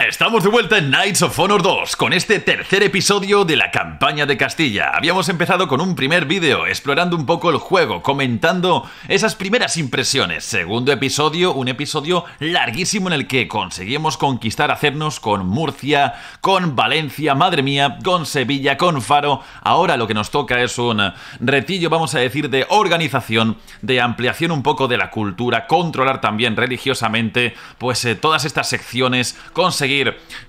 Estamos de vuelta en Knights of Honor 2 con este tercer episodio de la campaña de Castilla. Habíamos empezado con un primer vídeo explorando un poco el juego, comentando esas primeras impresiones. Segundo episodio, un episodio larguísimo en el que conseguimos conquistar, hacernos con Murcia, con Valencia, madre mía, con Sevilla, con Faro. Ahora lo que nos toca es un retillo, vamos a decir, de organización, de ampliación un poco de la cultura, controlar también religiosamente, pues eh, todas estas secciones, conseguir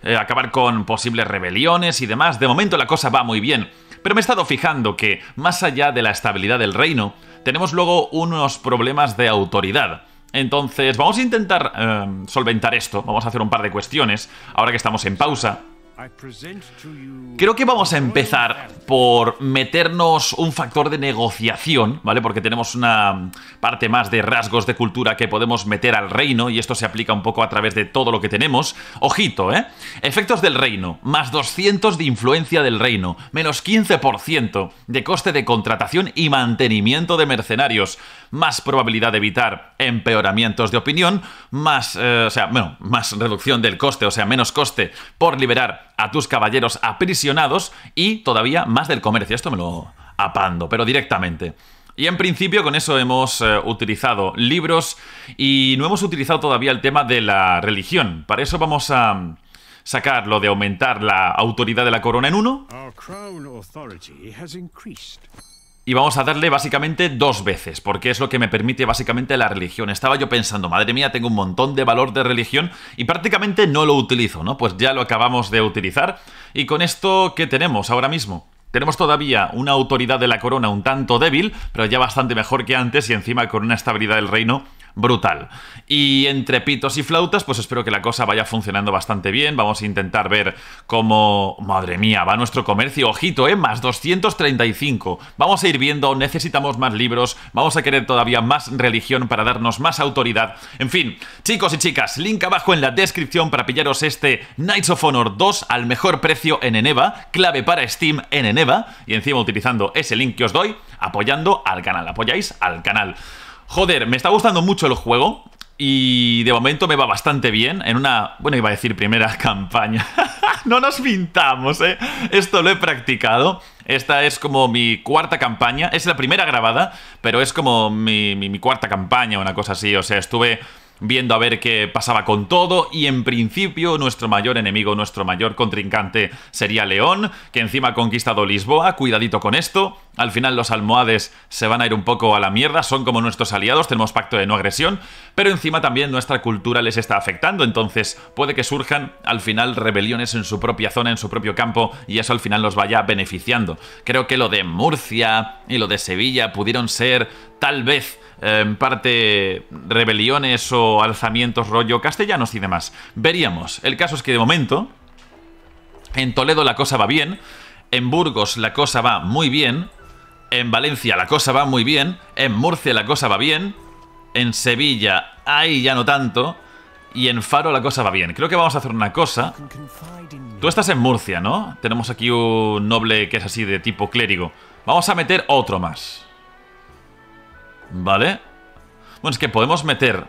eh, acabar con posibles rebeliones y demás. De momento la cosa va muy bien. Pero me he estado fijando que, más allá de la estabilidad del reino, tenemos luego unos problemas de autoridad. Entonces, vamos a intentar eh, solventar esto. Vamos a hacer un par de cuestiones, ahora que estamos en pausa. Creo que vamos a empezar por meternos un factor de negociación, ¿vale? Porque tenemos una parte más de rasgos de cultura que podemos meter al reino y esto se aplica un poco a través de todo lo que tenemos. Ojito, ¿eh? Efectos del reino, más 200 de influencia del reino, menos 15% de coste de contratación y mantenimiento de mercenarios, más probabilidad de evitar empeoramientos de opinión, más, eh, o sea, bueno, más reducción del coste, o sea, menos coste por liberar a tus caballeros aprisionados y todavía más del comercio. Esto me lo apando, pero directamente. Y en principio con eso hemos eh, utilizado libros y no hemos utilizado todavía el tema de la religión. Para eso vamos a mm, sacar lo de aumentar la autoridad de la corona en uno y vamos a darle básicamente dos veces, porque es lo que me permite básicamente la religión. Estaba yo pensando, madre mía, tengo un montón de valor de religión y prácticamente no lo utilizo, ¿no? Pues ya lo acabamos de utilizar. Y con esto, ¿qué tenemos ahora mismo? Tenemos todavía una autoridad de la corona un tanto débil, pero ya bastante mejor que antes y encima con una estabilidad del reino brutal. Y entre pitos y flautas, pues espero que la cosa vaya funcionando bastante bien. Vamos a intentar ver cómo, madre mía, va nuestro comercio. Ojito, ¿eh? Más 235. Vamos a ir viendo, necesitamos más libros, vamos a querer todavía más religión para darnos más autoridad. En fin, chicos y chicas, link abajo en la descripción para pillaros este Knights of Honor 2 al mejor precio en Eneva, clave para Steam en Eneva, y encima utilizando ese link que os doy, apoyando al canal, apoyáis al canal. Joder, me está gustando mucho el juego. Y de momento me va bastante bien en una, bueno, iba a decir primera campaña. no nos pintamos, ¿eh? Esto lo he practicado. Esta es como mi cuarta campaña. Es la primera grabada, pero es como mi, cuarta campaña, una cosa así. O sea, estuve viendo a ver qué pasaba con todo y en principio nuestro mayor enemigo, nuestro mayor contrincante sería León, que encima ha conquistado Lisboa, cuidadito con esto, al final los almohades se van a ir un poco a la mierda, son como nuestros aliados, tenemos pacto de no agresión, pero encima también nuestra cultura les está afectando, entonces puede que surjan al final rebeliones en su propia zona, en su propio campo, y eso al final los vaya beneficiando. Creo que lo de Murcia y lo de Sevilla pudieron ser tal vez en em, parte rebeliones o alzamientos rollo castellanos y demás. Veríamos. El caso es que de momento, en Toledo la cosa va bien, en Burgos la cosa va muy bien, en Valencia la cosa va muy bien, en Murcia la cosa va bien, en Sevilla, ahí ya no tanto, y en Faro la cosa va bien. Creo que vamos a hacer una cosa. Tú estás en Murcia, ¿no? Tenemos aquí un noble que es así de tipo clérigo. Vamos a meter otro más. ¿Vale? Bueno, es que podemos meter...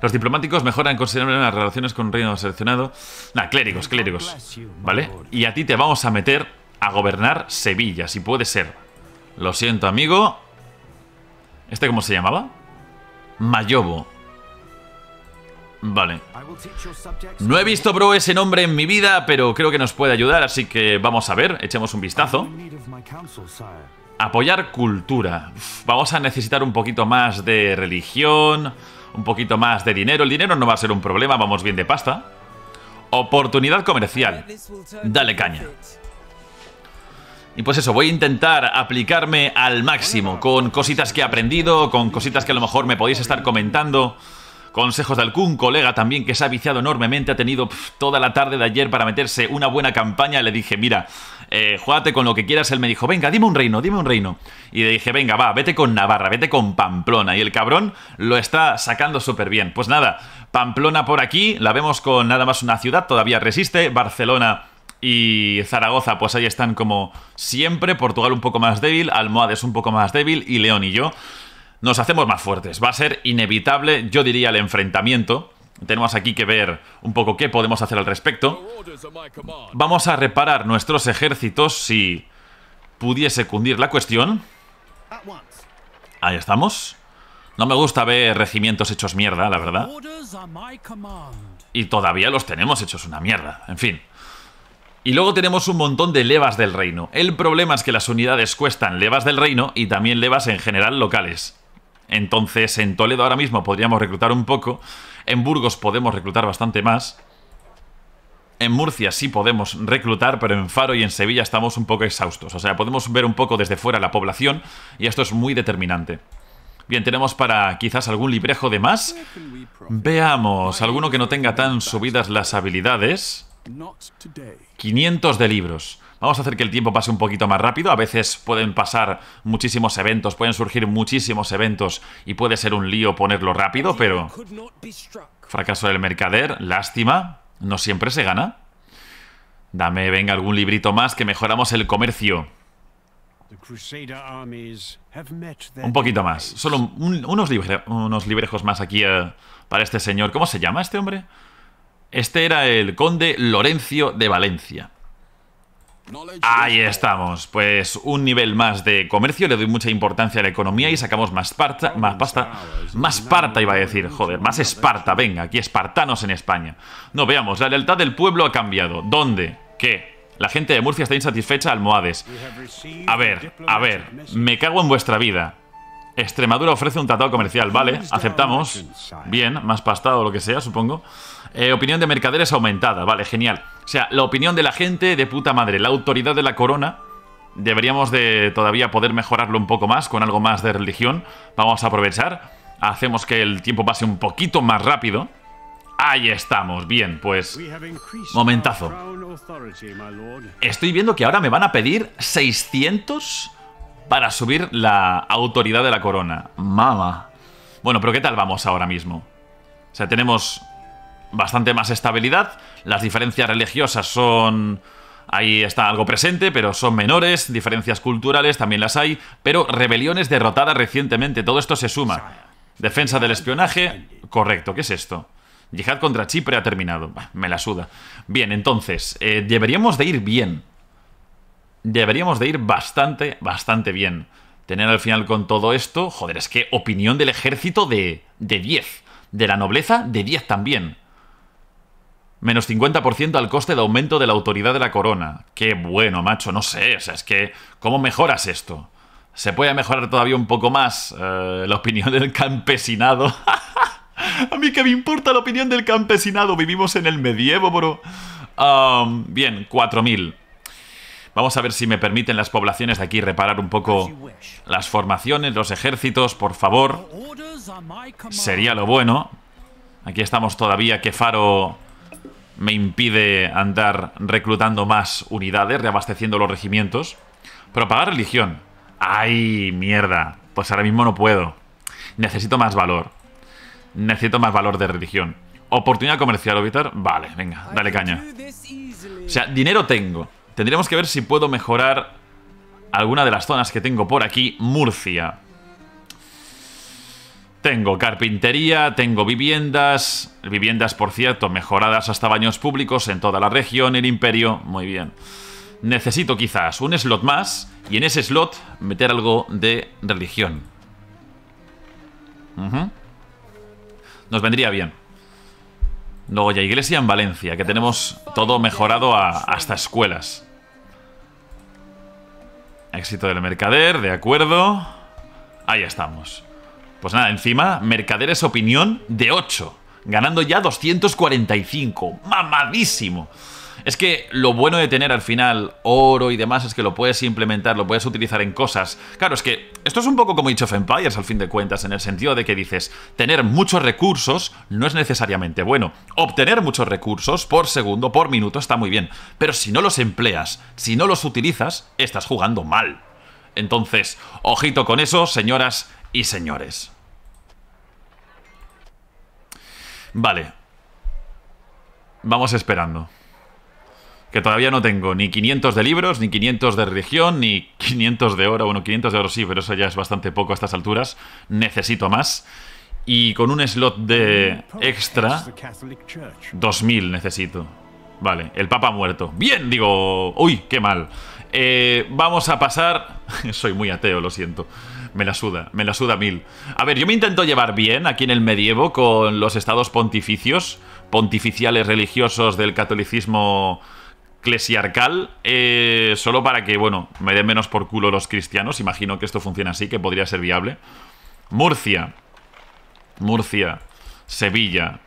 Los diplomáticos mejoran considerablemente las relaciones con un reino seleccionado. Nah, clérigos, clérigos. ¿Vale? Y a ti te vamos a meter a gobernar Sevilla, si puede ser. Lo siento, amigo. ¿Este cómo se llamaba? Mayobo. Vale. No he visto, bro, ese nombre en mi vida, pero creo que nos puede ayudar, así que vamos a ver, echemos un vistazo. Apoyar cultura. vamos a necesitar un poquito más de religión, un poquito más de dinero. El dinero no va a ser un problema, vamos bien de pasta. Oportunidad comercial. Dale caña. Y pues eso, voy a intentar aplicarme al máximo con cositas que he aprendido, con cositas que a lo mejor me podéis estar comentando. Consejos de algún colega también que se ha viciado enormemente, ha tenido toda la tarde de ayer para meterse una buena campaña. Le dije, mira, eh, con lo que quieras. Él me dijo, venga, dime un reino, dime un reino. Y le dije, venga, va, vete con Navarra, vete con Pamplona. Y el cabrón lo está sacando súper bien. Pues nada, Pamplona por aquí, la vemos con nada más una ciudad, todavía resiste. Barcelona y Zaragoza, pues ahí están como siempre. Portugal un poco más débil, Almohades un poco más débil y León y yo nos hacemos más fuertes. Va a ser inevitable, yo diría, el enfrentamiento. Tenemos aquí que ver un poco qué podemos hacer al respecto. Vamos a reparar nuestros ejércitos si pudiese cundir la cuestión. Ahí estamos. No me gusta ver regimientos hechos mierda, la verdad. Y todavía los tenemos hechos una mierda. En fin. Y luego tenemos un montón de levas del reino. El problema es que las unidades cuestan levas del reino y también levas en general locales. Entonces, en Toledo ahora mismo podríamos reclutar un poco. En Burgos podemos reclutar bastante más. En Murcia sí podemos reclutar, pero en Faro y en Sevilla estamos un poco exhaustos. O sea, podemos ver un poco desde fuera la población y esto es muy determinante. Bien, tenemos para quizás algún librejo de más. Veamos, alguno que no tenga tan subidas las habilidades. 500 de libros. Vamos a hacer que el tiempo pase un poquito más rápido. A veces pueden pasar muchísimos eventos, pueden surgir muchísimos eventos y puede ser un lío ponerlo rápido, pero... Fracaso del mercader, lástima. No siempre se gana. Dame, venga, algún librito más que mejoramos el comercio. Un poquito más. Solo unos, unos librejos más aquí eh, para este señor. ¿Cómo se llama este hombre? Este era el conde Lorencio de Valencia. Ahí estamos, pues un nivel más de comercio, le doy mucha importancia a la economía y sacamos más parta, más pasta, más parta iba a decir, joder, más Esparta, venga, aquí espartanos en España. No, veamos, la lealtad del pueblo ha cambiado. ¿Dónde? ¿Qué? La gente de Murcia está insatisfecha, almohades. A ver, a ver, me cago en vuestra vida. Extremadura ofrece un tratado comercial, vale, aceptamos. Bien, más pastado o lo que sea, supongo. Eh, opinión de mercaderes aumentada, vale, genial. O sea, la opinión de la gente de puta madre, la autoridad de la corona. Deberíamos de todavía poder mejorarlo un poco más con algo más de religión. Vamos a aprovechar. Hacemos que el tiempo pase un poquito más rápido. Ahí estamos, bien, pues... Momentazo. Estoy viendo que ahora me van a pedir 600 para subir la autoridad de la corona. Mama. Bueno, pero ¿qué tal vamos ahora mismo? O sea, tenemos bastante más estabilidad. Las diferencias religiosas son... Ahí está algo presente, pero son menores, diferencias culturales también las hay, pero rebeliones derrotadas recientemente, todo esto se suma. Defensa del espionaje, correcto, ¿qué es esto? Yihad contra Chipre ha terminado, me la suda. Bien, entonces, eh, deberíamos de ir bien. Deberíamos de ir bastante, bastante bien. Tener al final con todo esto, joder, es que opinión del ejército de, de 10, de la nobleza de 10 también. Menos 50% al coste de aumento de la autoridad de la corona. Qué bueno, macho, no sé. O sea, es que, ¿cómo mejoras esto? Se puede mejorar todavía un poco más eh, la opinión del campesinado. A mí que me importa la opinión del campesinado. Vivimos en el medievo, bro. bien, 4000. Vamos a ver si me permiten las poblaciones de aquí reparar un poco las formaciones, los ejércitos, por favor. Sería lo bueno. Aquí estamos todavía, que Faro me impide andar reclutando más unidades, reabasteciendo los regimientos. Pero pagar religión. ¡Ay, mierda! Pues ahora mismo no puedo. Necesito más valor. Necesito más valor de religión. Oportunidad comercial, Ovitar. Vale, venga, dale caña. O sea, dinero tengo. Tendríamos que ver si puedo mejorar alguna de las zonas que tengo por aquí. Murcia. Tengo carpintería, tengo viviendas, viviendas por cierto mejoradas hasta baños públicos en toda la región, el imperio, muy bien. Necesito quizás un slot más y en ese slot meter algo de religión. Nos vendría bien. Luego ya iglesia en Valencia, que tenemos todo mejorado hasta escuelas. Éxito del mercader, de acuerdo. Ahí estamos. Pues nada, encima, Mercaderes Opinión de 8, ganando ya 245. ¡Mamadísimo! Es que lo bueno de tener al final oro y demás es que lo puedes implementar, lo puedes utilizar en cosas. Claro, es que esto es un poco como dicho of Empires al fin de cuentas, en el sentido de que dices, tener muchos recursos no es necesariamente bueno. Obtener muchos recursos por segundo, por minuto, está muy bien. Pero si no los empleas, si no los utilizas, estás jugando mal. Entonces, ojito con eso, señoras y señores. Vale. Vamos esperando. Que todavía no tengo ni 500 de libros, ni 500 de religión, ni 500 de oro. Bueno, 500 de oro sí, pero eso ya es bastante poco a estas alturas. Necesito más. Y con un slot de extra, 2000 necesito. Vale, el Papa muerto. Bien, digo... Uy, qué mal. Eh, vamos a pasar... Soy muy ateo, lo siento me la suda, me la suda mil. A ver, yo me intento llevar bien aquí en el medievo con los estados pontificios, pontificiales religiosos del catolicismo clesiarcal, eh, solo para que, bueno, me den menos por culo los cristianos. Imagino que esto funciona así, que podría ser viable. Murcia. Murcia. Sevilla.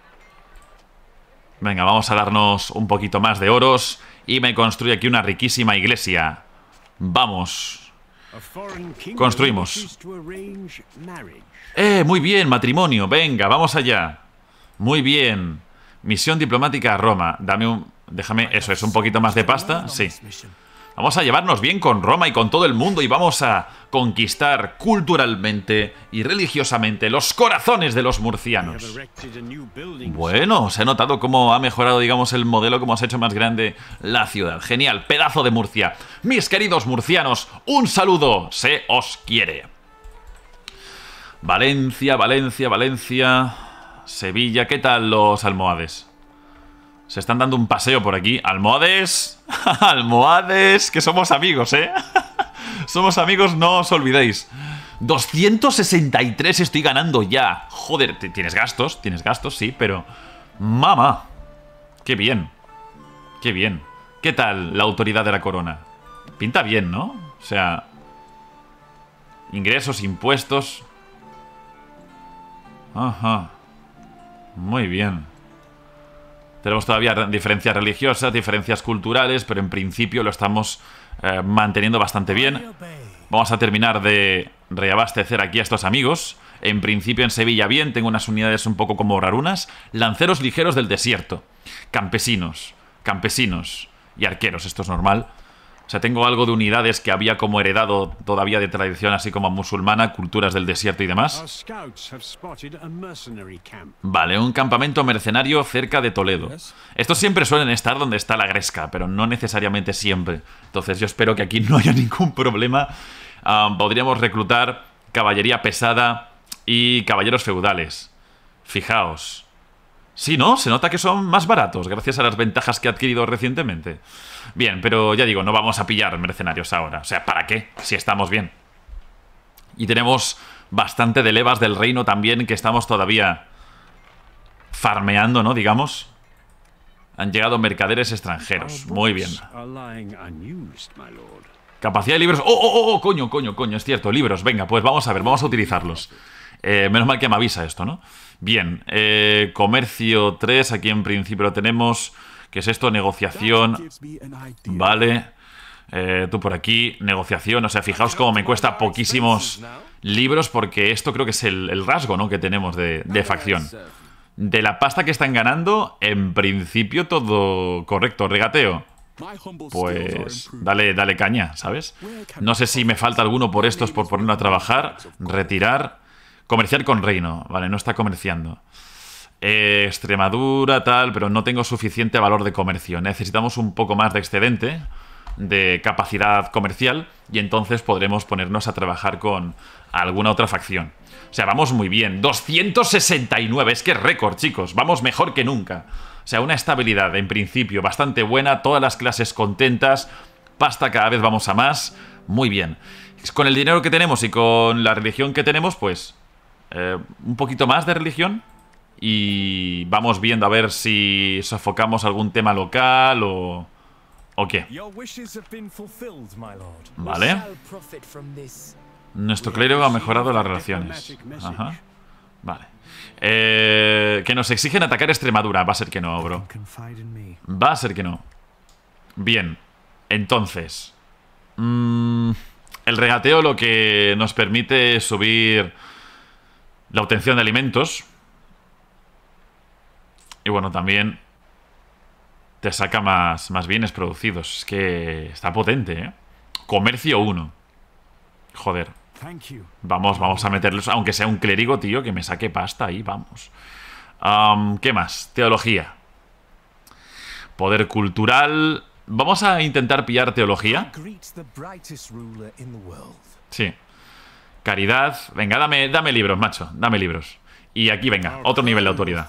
Venga, vamos a darnos un poquito más de oros y me construye aquí una riquísima iglesia. Vamos. Construimos. ¡Eh! Muy bien, matrimonio. Venga, vamos allá. Muy bien. Misión diplomática a Roma. Dame un... Déjame... Eso es, un poquito más de pasta. Sí. Vamos a llevarnos bien con Roma y con todo el mundo y vamos a conquistar culturalmente y religiosamente los corazones de los murcianos. Bueno, se ha notado cómo ha mejorado, digamos, el modelo, cómo has hecho más grande la ciudad. Genial, pedazo de Murcia. Mis queridos murcianos, un saludo, se os quiere. Valencia, Valencia, Valencia, Sevilla, ¿qué tal los almohades? Se están dando un paseo por aquí. Almohades. Almohades. Que somos amigos, ¿eh? somos amigos, no os olvidéis. 263 estoy ganando ya. Joder, tienes gastos, tienes gastos, sí, pero... Mamá. Qué bien. Qué bien. ¿Qué tal la autoridad de la corona? Pinta bien, ¿no? O sea... Ingresos, impuestos... Ajá. Muy bien. Tenemos todavía diferencias religiosas, diferencias culturales, pero en principio lo estamos eh, manteniendo bastante bien. Vamos a terminar de reabastecer aquí a estos amigos. En principio en Sevilla bien, tengo unas unidades un poco como rarunas. Lanceros ligeros del desierto. Campesinos, campesinos y arqueros, esto es normal sea, tengo algo de unidades que había como heredado todavía de tradición así como musulmana, culturas del desierto y demás. Vale, un campamento mercenario cerca de Toledo. Estos siempre suelen estar donde está la gresca, pero no necesariamente siempre. Entonces yo espero que aquí no haya ningún problema. podríamos reclutar caballería pesada y caballeros feudales. Fijaos. Sí, ¿no? Se nota que son más baratos gracias a las ventajas que ha adquirido recientemente. Bien, pero ya digo, no vamos a pillar mercenarios ahora. O sea, ¿para qué? Si estamos bien. Y tenemos bastante de levas del reino también que estamos todavía farmeando, ¿no? Digamos. Han llegado mercaderes extranjeros. Muy bien. Capacidad de libros. Oh, ¡Oh, oh, oh! Coño, coño, coño. Es cierto, libros. Venga, pues vamos a ver, vamos a utilizarlos. Eh, menos mal que me avisa esto, ¿no? Bien, eh, comercio 3. Aquí en principio lo tenemos. ¿Qué es esto? Negociación. Vale. Eh, tú por aquí, negociación. O sea, fijaos cómo me cuesta poquísimos libros porque esto creo que es el, rasgo ¿no? que tenemos de, facción. De la pasta que están ganando, en principio todo correcto, regateo. Pues dale, dale caña, ¿sabes? No sé si me falta alguno por estos por ponerlo a trabajar, retirar, comerciar con reino, vale, no está comerciando. Eh, Extremadura, tal, pero no tengo suficiente valor de comercio. Necesitamos un poco más de excedente, de capacidad comercial, y entonces podremos ponernos a trabajar con alguna otra facción. O sea, vamos muy bien. 269, es que récord, chicos. Vamos mejor que nunca. O sea, una estabilidad en principio bastante buena, todas las clases contentas, pasta cada vez vamos a más. Muy bien. Con el dinero que tenemos y con la religión que tenemos, pues eh, un poquito más de religión, y vamos viendo a ver si sofocamos algún tema local o... ¿O qué? Vale. Nuestro clero ha mejorado las relaciones. Ajá. Vale. Eh, que nos exigen atacar Extremadura. Va a ser que no, bro. Va a ser que no. Bien. Entonces. Mm, el regateo lo que nos permite subir la obtención de alimentos. Y bueno, también te saca más, más bienes producidos. Es que está potente, ¿eh? Comercio 1. Joder. Vamos, vamos a meterlos, aunque sea un clérigo, tío, que me saque pasta ahí, vamos. ¿Qué más? Teología. Poder cultural. Vamos a intentar pillar teología. Sí. Caridad. Venga, dame, dame libros, macho. Dame libros. Y aquí, venga, otro nivel de autoridad.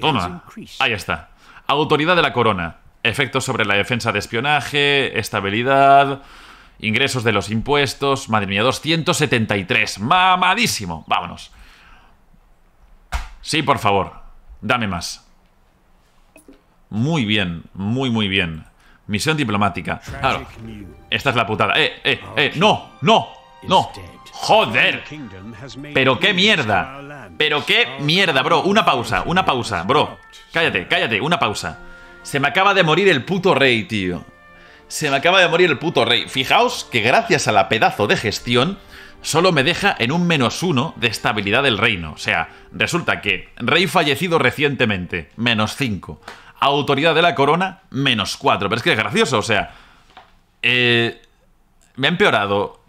Toma, ahí está. Autoridad de la corona. Efectos sobre la defensa de espionaje, estabilidad, ingresos de los impuestos. Madre mía, 273. Mamadísimo. Vámonos. Sí, por favor. Dame más. Muy bien, muy, muy bien. Misión diplomática. Esta es la putada. ¡Eh, eh, eh! ¡No! ¡No! ¡No! Joder. Pero qué mierda. Pero qué mierda, bro. Una pausa, una pausa, bro. Cállate, cállate, una pausa. Se me acaba de morir el puto rey, tío. Se me acaba de morir el puto rey. Fijaos que gracias a la pedazo de gestión, solo me deja en un menos uno de estabilidad del reino. O sea, resulta que rey fallecido recientemente, menos 5. Autoridad de la corona, menos cuatro. Pero es que es gracioso, o sea... Eh, me ha empeorado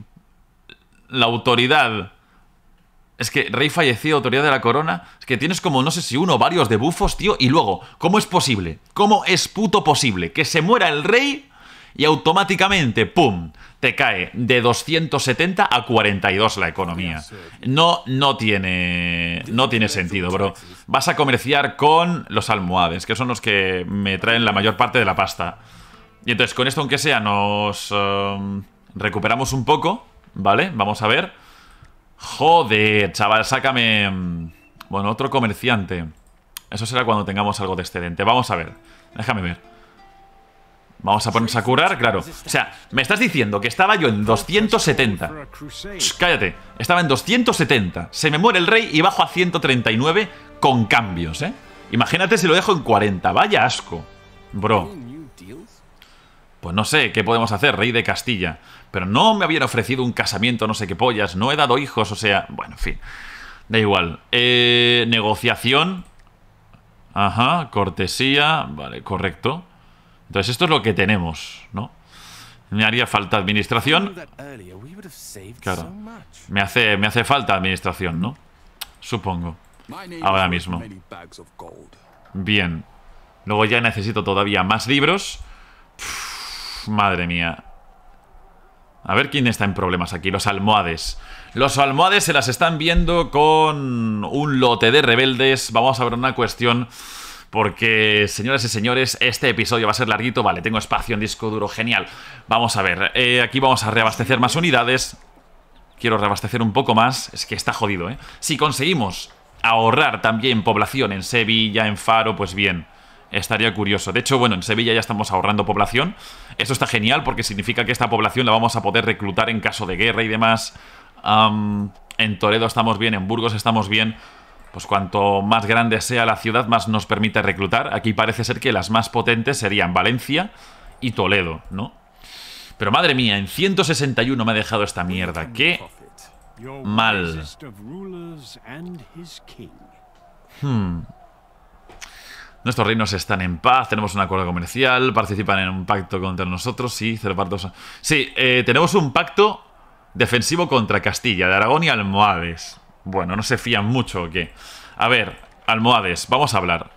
la autoridad. Es que rey fallecido, autoridad de la corona. Es que tienes como, no sé si uno, varios de bufos, tío. Y luego, ¿cómo es posible? ¿Cómo es puto posible que se muera el rey y automáticamente, ¡pum!, te cae de 270 a 42 la economía. No, no, tiene, no tiene sentido, bro. Vas a comerciar con los almohades, que son los que me traen la mayor parte de la pasta. Y entonces con esto, aunque sea, nos eh, recuperamos un poco. ¿Vale? Vamos a ver. Joder, chaval, sácame... Mm, bueno, otro comerciante. Eso será cuando tengamos algo de excedente. Vamos a ver. Déjame ver. Vamos a ponernos a curar, claro. O sea, me estás diciendo que estaba yo en 270. cállate. Estaba en 270. Se me muere el rey y bajo a 139 con cambios, ¿eh? Imagínate si lo dejo en 40. Vaya asco. Bro. Pues no sé, ¿qué podemos hacer, rey de Castilla? pero no me habían ofrecido un casamiento, no sé qué pollas, no he dado hijos, o sea, bueno, en fin. Da igual. Eh, negociación. Ajá, cortesía. Vale, correcto. Entonces esto es lo que tenemos, ¿no? Me haría falta administración. Claro. Me hace, me hace falta administración, ¿no? Supongo. Ahora mismo. Bien. Luego ya necesito todavía más libros. madre mía. A ver quién está en problemas aquí, los almohades. Los almohades se las están viendo con un lote de rebeldes. Vamos a ver una cuestión. Porque, señoras y señores, este episodio va a ser larguito. Vale, tengo espacio en disco duro, genial. Vamos a ver, eh, aquí vamos a reabastecer más unidades. Quiero reabastecer un poco más. Es que está jodido, ¿eh? Si conseguimos ahorrar también población en Sevilla, en Faro, pues bien. Estaría curioso. De hecho, bueno, en Sevilla ya estamos ahorrando población. Esto está genial porque significa que esta población la vamos a poder reclutar en caso de guerra y demás. en Toledo estamos bien, en Burgos estamos bien. Pues cuanto más grande sea la ciudad, más nos permite reclutar. Aquí parece ser que las más potentes serían Valencia y Toledo, ¿no? Pero madre mía, en 161 me ha dejado esta mierda. ¡Qué mal! Hmm. Nuestros reinos están en paz, tenemos un acuerdo comercial, participan en un pacto contra nosotros, sí, Cerpartos. Sí, eh, tenemos un pacto defensivo contra Castilla, de Aragón y Almohades. Bueno, no se fían mucho o qué. A ver, Almohades, vamos a hablar.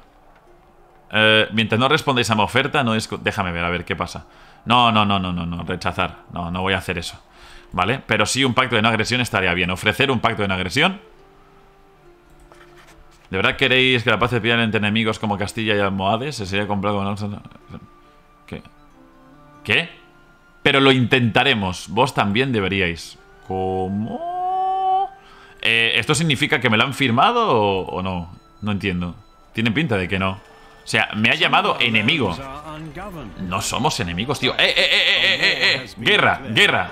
Eh, mientras no respondáis a mi oferta, no es... Déjame ver, a ver qué pasa. No, no, no, no, no, no, rechazar. No, no voy a hacer eso. ¿Vale? Pero sí un pacto de no agresión estaría bien. Ofrecer un pacto de no agresión ¿De verdad queréis que la paz se pierda entre enemigos como Castilla y Almohades? ¿Se sería comprado con... ¿Qué? ¿Qué? Pero lo intentaremos. Vos también deberíais. ¿Cómo? Eh, ¿Esto significa que me lo han firmado o, no? No entiendo. Tienen pinta de que no. O sea, me ha llamado enemigo. No somos enemigos, tío. eh, eh! eh! eh, eh guerra! ¡Guerra!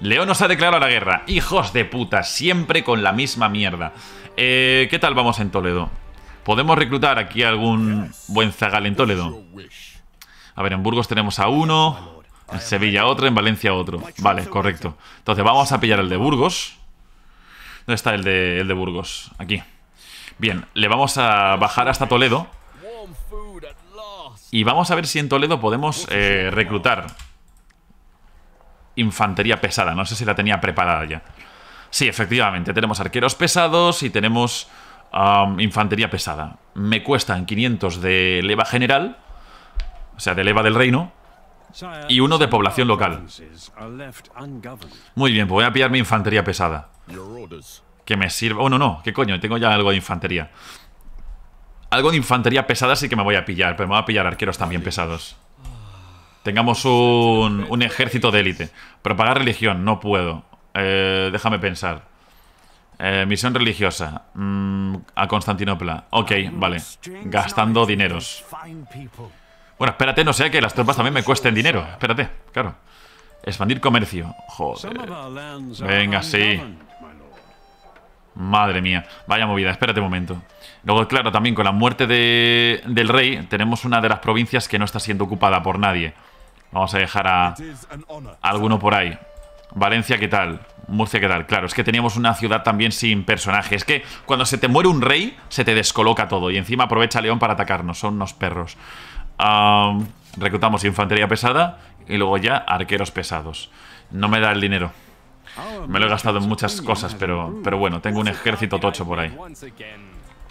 León nos ha declarado la guerra. Hijos de puta, siempre con la misma mierda. Eh, ¿Qué tal vamos en Toledo? ¿Podemos reclutar aquí algún buen zagal en Toledo? A ver, en Burgos tenemos a uno, en Sevilla otro, en Valencia otro. Vale, correcto. Entonces vamos a pillar el de Burgos. ¿Dónde está el de, Burgos? Aquí. Bien, le vamos a bajar hasta Toledo. Y vamos a ver si en Toledo podemos eh, reclutar infantería pesada. No sé si la tenía preparada ya. Sí, efectivamente, tenemos arqueros pesados y tenemos um, infantería pesada. Me cuestan 500 de leva general, o sea, de leva del reino, y uno de población local. Muy bien, pues voy a pillar mi infantería pesada. Que me sirva... Oh, no, no, qué coño, tengo ya algo de infantería. Algo de infantería pesada sí que me voy a pillar, pero me voy a pillar arqueros también pesados. Tengamos un, ejército de élite. Propagar religión, no puedo. Eh, déjame pensar. Eh, misión religiosa mm, a Constantinopla. Ok, vale. Gastando dineros. Bueno, espérate, no sea que las tropas también me cuesten dinero. Espérate, claro. Expandir comercio. Joder. Venga, sí. Madre mía. Vaya movida, espérate un momento. Luego, claro, también con la muerte de, del rey tenemos una de las provincias que no está siendo ocupada por nadie. Vamos a dejar a, alguno por ahí. Valencia, ¿qué tal? Murcia, ¿qué tal? Claro, es que teníamos una ciudad también sin personaje. Es que cuando se te muere un rey, se te descoloca todo. Y encima aprovecha León para atacarnos. Son unos perros. reclutamos infantería pesada y luego ya arqueros pesados. No me da el dinero. Me lo he gastado en muchas cosas, pero, pero bueno, tengo un ejército tocho por ahí.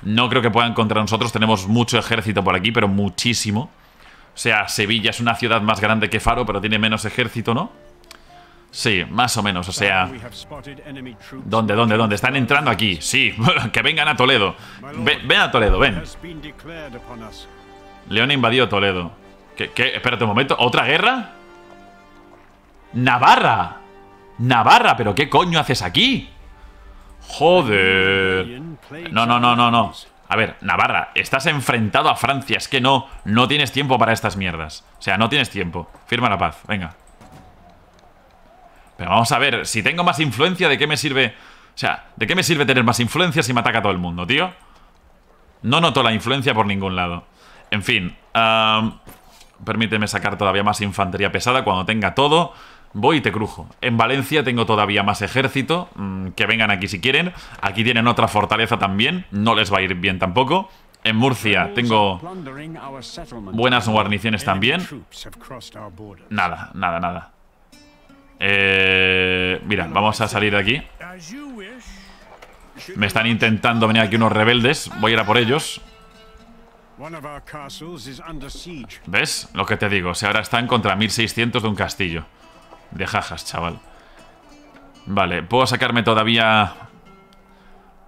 No creo que puedan contra nosotros. Tenemos mucho ejército por aquí, pero muchísimo. O sea, Sevilla es una ciudad más grande que Faro, pero tiene menos ejército, ¿no? Sí, más o menos, o sea... ¿Dónde, dónde, dónde? Están entrando aquí, sí. que vengan a Toledo. ven a Toledo, ven. León invadió Toledo. ¿Qué, ¿Qué? Espérate un momento. ¿Otra guerra? ¡Navarra! ¡Navarra! ¿Pero qué coño haces aquí? ¡Joder! No, no, no, no, no. A ver, Navarra, estás enfrentado a Francia. Es que no, no tienes tiempo para estas mierdas. O sea, no tienes tiempo. Firma la paz, venga. Pero vamos a ver, si tengo más influencia, ¿de qué me sirve? O sea, ¿de qué me sirve tener más influencia si me ataca todo el mundo, tío? No noto la influencia por ningún lado. En fin, permíteme sacar todavía más infantería pesada cuando tenga todo voy y te crujo. En Valencia tengo todavía más ejército, mm, que vengan aquí si quieren. Aquí tienen otra fortaleza también, no les va a ir bien tampoco. En Murcia tengo buenas guarniciones también. Nada, nada, nada. Eh, mira, vamos a salir de aquí. Me están intentando venir aquí unos rebeldes. Voy a ir a por ellos. ¿Ves? Lo que te digo. Si ahora están contra 1600 de un castillo. De jajas, chaval. Vale, puedo sacarme todavía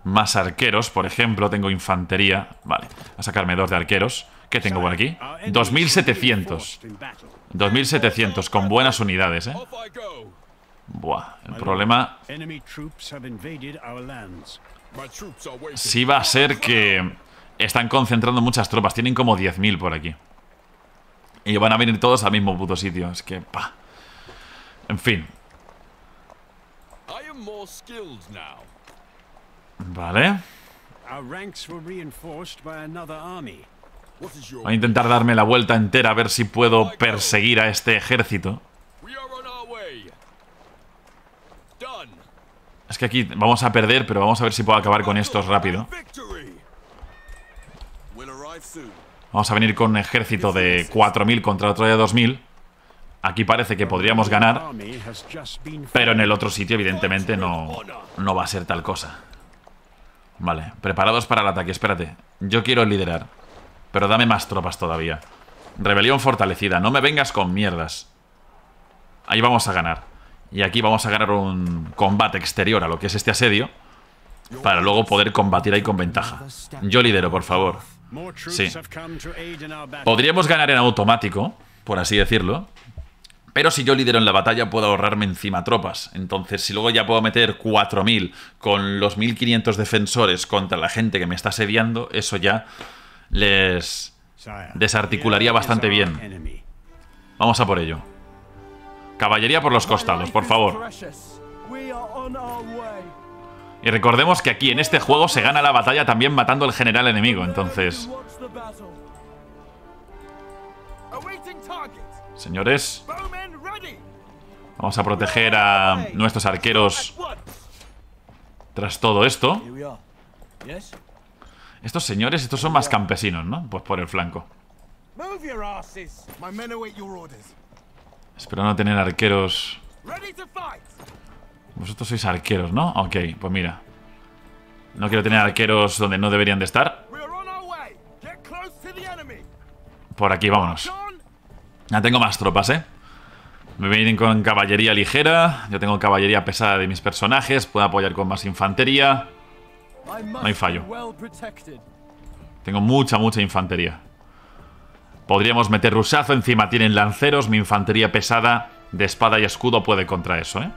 más arqueros, por ejemplo. Tengo infantería. Vale, a sacarme dos de arqueros. ¿Qué tengo por aquí? 2700. 2700, con buenas unidades, ¿eh? Buah, el problema... Sí va a ser que están concentrando muchas tropas. Tienen como 10.000 por aquí. Y van a venir todos al mismo puto sitio. Es que, pa. En fin. Vale. Voy a intentar darme la vuelta entera a ver si puedo perseguir a este ejército. Es que aquí vamos a perder, pero vamos a ver si puedo acabar con estos rápido. Vamos a venir con un ejército de 4.000 contra otro de 2.000. Aquí parece que podríamos ganar, pero en el otro sitio evidentemente no, va a ser tal cosa. Vale, preparados para el ataque, espérate. Yo quiero liderar, pero dame más tropas todavía. Rebelión fortalecida, no me vengas con mierdas. Ahí vamos a ganar. Y aquí vamos a ganar un combate exterior a lo que es este asedio, para luego poder combatir ahí con ventaja. Yo lidero, por favor. Sí. Podríamos ganar en automático, por así decirlo, pero si yo lidero en la batalla puedo ahorrarme encima tropas. Entonces, si luego ya puedo meter 4.000 con los 1.500 defensores contra la gente que me está asediando, eso ya les desarticularía bastante bien. Vamos a por ello. Caballería por los costados, por favor. Y recordemos que aquí, en este juego, se gana la batalla también matando al general enemigo, entonces... Señores. Vamos a proteger a nuestros arqueros tras todo esto. Estos señores, estos son más campesinos, ¿no? Pues por el flanco. Espero no tener arqueros. Vosotros sois arqueros, ¿no? Ok, pues mira. No quiero tener arqueros donde no deberían de estar. Por aquí, vámonos. Ya tengo más tropas, ¿eh? Me vienen con caballería ligera. Yo tengo caballería pesada de mis personajes. Puedo apoyar con más infantería. No hay fallo. Tengo mucha, mucha infantería. Podríamos meter rusazo. Encima tienen lanceros. Mi infantería pesada de espada y escudo puede contra eso, ¿eh?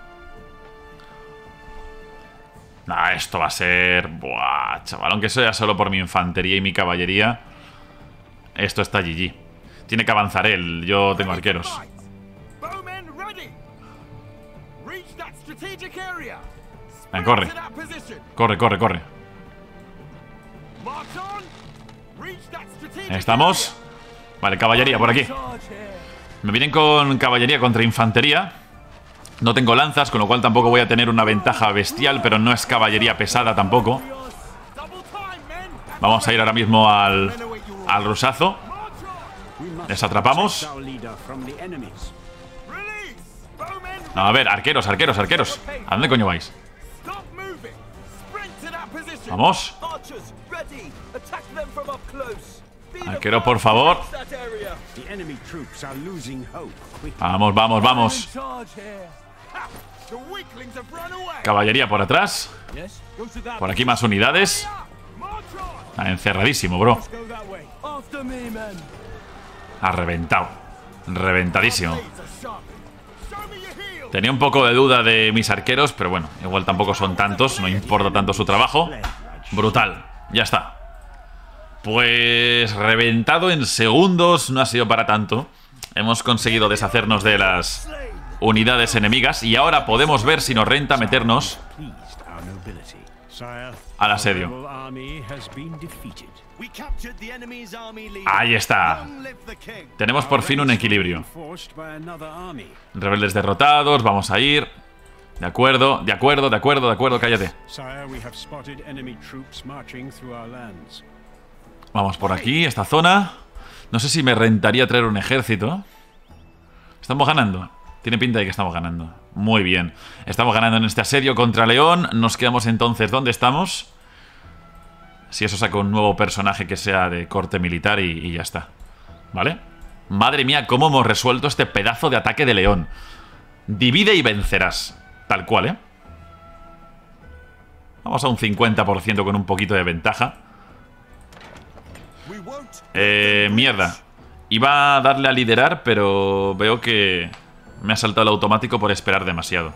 esto va a ser... Buah, chaval. Aunque sea solo por mi infantería y mi caballería. Esto está GG. Tiene que avanzar él. Yo tengo arqueros. corre. Corre, corre, corre. Estamos. Vale, caballería por aquí. Me vienen con caballería contra infantería. No tengo lanzas, con lo cual tampoco voy a tener una ventaja bestial, pero no es caballería pesada tampoco. Vamos a ir ahora mismo al, al rusazo. Les atrapamos a ver, arqueros, arqueros, arqueros ¿A dónde coño vais? Vamos Arquero, por favor Vamos, vamos, vamos Caballería por atrás Por aquí más unidades Encerradísimo, bro ha reventado. Reventadísimo. Tenía un poco de duda de mis arqueros, pero bueno, igual tampoco son tantos, no importa tanto su trabajo. Brutal, ya está. Pues reventado en segundos no ha sido para tanto. Hemos conseguido deshacernos de las unidades enemigas y ahora podemos ver si nos renta meternos al asedio. Ahí está. Tenemos por fin un equilibrio. Rebeldes derrotados, vamos a ir. De acuerdo, de acuerdo, de acuerdo, de acuerdo, cállate. Vamos por aquí, esta zona. No sé si me rentaría traer un ejército. Estamos ganando. Tiene pinta de que estamos ganando. Muy bien. Estamos ganando en este asedio contra León. Nos quedamos entonces donde estamos. Si eso saca un nuevo personaje que sea de corte militar y, ya está. ¿Vale? Madre mía, cómo hemos resuelto este pedazo de ataque de León. Divide y vencerás. Tal cual, ¿eh? Vamos a un 50% con un poquito de ventaja. Eh, mierda. Iba a darle a liderar, pero veo que me ha saltado el automático por esperar demasiado.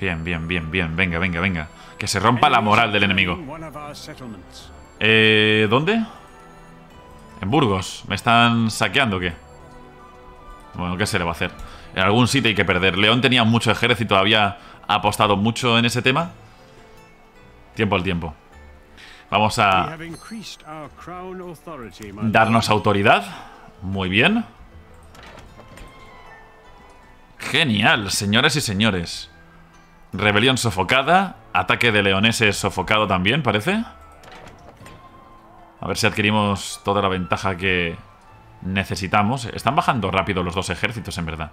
Bien, bien, bien, bien. Venga, venga, venga. Que se rompa la moral del enemigo. Eh, ¿Dónde? En Burgos. ¿Me están saqueando o qué? Bueno, ¿qué se le va a hacer? En algún sitio hay que perder. León tenía mucho ejército, había apostado mucho en ese tema. Tiempo al tiempo. Vamos a darnos autoridad. Muy bien. Genial, señoras y señores. Rebelión sofocada. Ataque de leoneses sofocado también, parece. A ver si adquirimos toda la ventaja que necesitamos. Están bajando rápido los dos ejércitos, en verdad.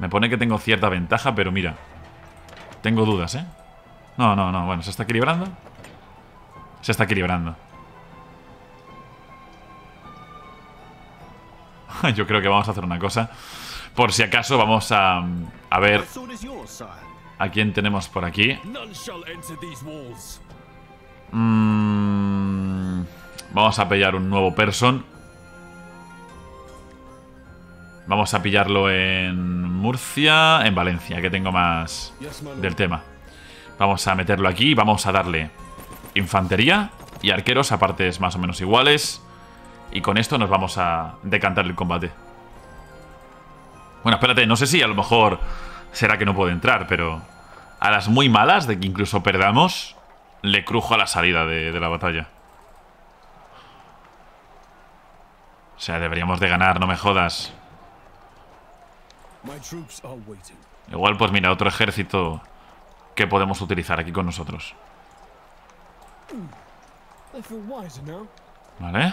Me pone que tengo cierta ventaja, pero mira. Tengo dudas, ¿eh? No, no, no. Bueno, ¿se está equilibrando? Se está equilibrando. Yo creo que vamos a hacer una cosa. Por si acaso vamos a, a ver a quién tenemos por aquí. Mm, vamos a pillar un nuevo person. Vamos a pillarlo en Murcia, en Valencia, que tengo más del tema. Vamos a meterlo aquí vamos a darle infantería y arqueros a partes más o menos iguales. Y con esto nos vamos a decantar el combate. Bueno, espérate, no sé si a lo mejor será que no puedo entrar, pero a las muy malas, de que incluso perdamos, le crujo a la salida de, la batalla. O sea, deberíamos de ganar, no me jodas. Igual, pues mira, otro ejército que podemos utilizar aquí con nosotros. Hmm. Vale.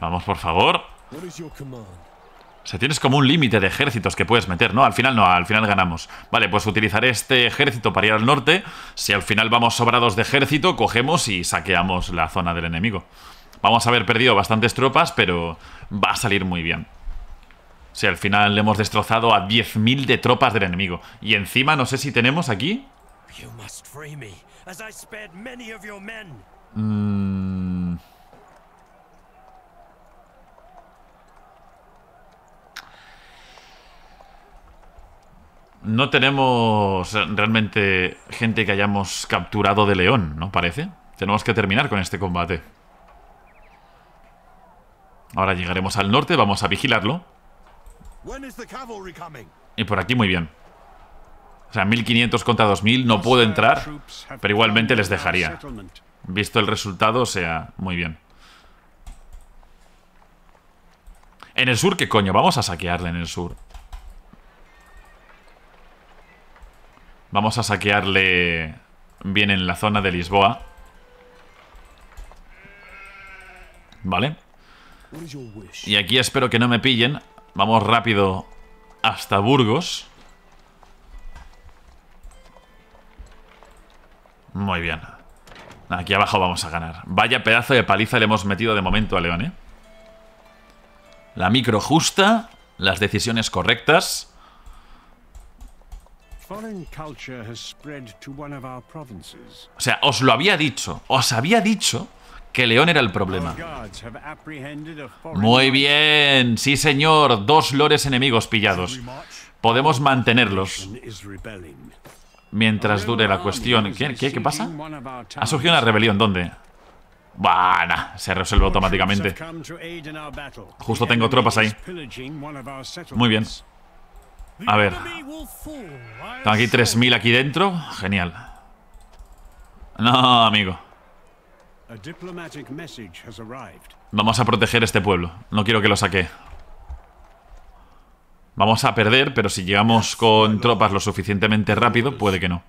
Vamos, por favor. O sea, tienes como un límite de ejércitos que puedes meter, ¿no? Al final no, al final ganamos. Vale, pues utilizaré este ejército para ir al norte. Si al final vamos sobrados de ejército, cogemos y saqueamos la zona del enemigo. Vamos a haber perdido bastantes tropas, pero va a salir muy bien. Si al final le hemos destrozado a 10.000 de tropas del enemigo. Y encima, no sé si tenemos aquí... Mmm... no tenemos realmente gente que hayamos capturado de león, ¿no parece? Tenemos que terminar con este combate. Ahora llegaremos al norte, vamos a vigilarlo. Y por aquí muy bien. O sea, 1500 contra 2000, no puedo entrar, pero igualmente les dejaría. Visto el resultado, o sea, muy bien. En el sur, ¿qué coño? Vamos a saquearle en el sur. Vamos a saquearle bien en la zona de Lisboa. Vale. Y aquí espero que no me pillen. Vamos rápido hasta Burgos. Muy bien. Aquí abajo vamos a ganar. Vaya pedazo de paliza le hemos metido de momento a León, ¿eh? La micro justa, las decisiones correctas. O sea, os lo había dicho, os había dicho que León era el problema. Muy bien, sí señor, dos lores enemigos pillados. Podemos mantenerlos mientras dure la cuestión. ¿Qué, qué, pasa? Ha surgido una rebelión, ¿dónde? Bueno, se resuelve automáticamente. Justo tengo tropas ahí. Muy bien. A ver. están aquí 3.000 aquí dentro. Genial. No, amigo. Vamos a proteger este pueblo. No quiero que lo saque. Vamos a perder, pero si llegamos con tropas lo suficientemente rápido, puede que no.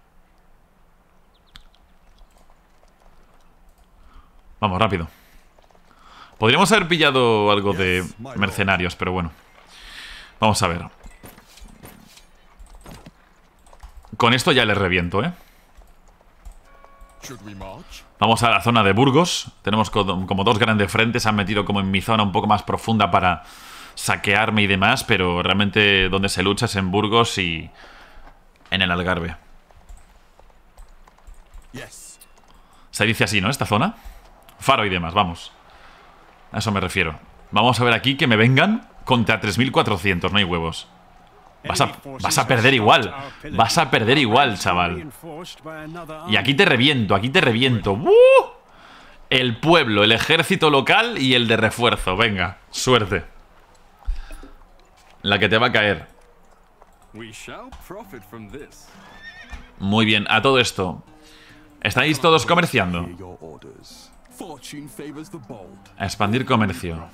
Vamos, rápido. Podríamos haber pillado algo de mercenarios, pero bueno. Vamos a ver. Con esto ya les reviento, ¿eh? Vamos a la zona de Burgos. Tenemos como dos grandes frentes. han metido como en mi zona un poco más profunda para saquearme y demás. Pero realmente donde se lucha es en Burgos y en el Algarve. Se dice así, ¿no? Esta zona. Faro y demás, vamos. A eso me refiero. Vamos a ver aquí que me vengan contra 3.400. No hay huevos. Vas a, perder igual. Vas a perder igual, chaval. Y aquí te reviento, aquí te reviento. El pueblo, el ejército local y el de refuerzo. Venga, suerte. La que te va a caer. Muy bien, a todo esto. ¿Estáis todos comerciando? expandir comercio.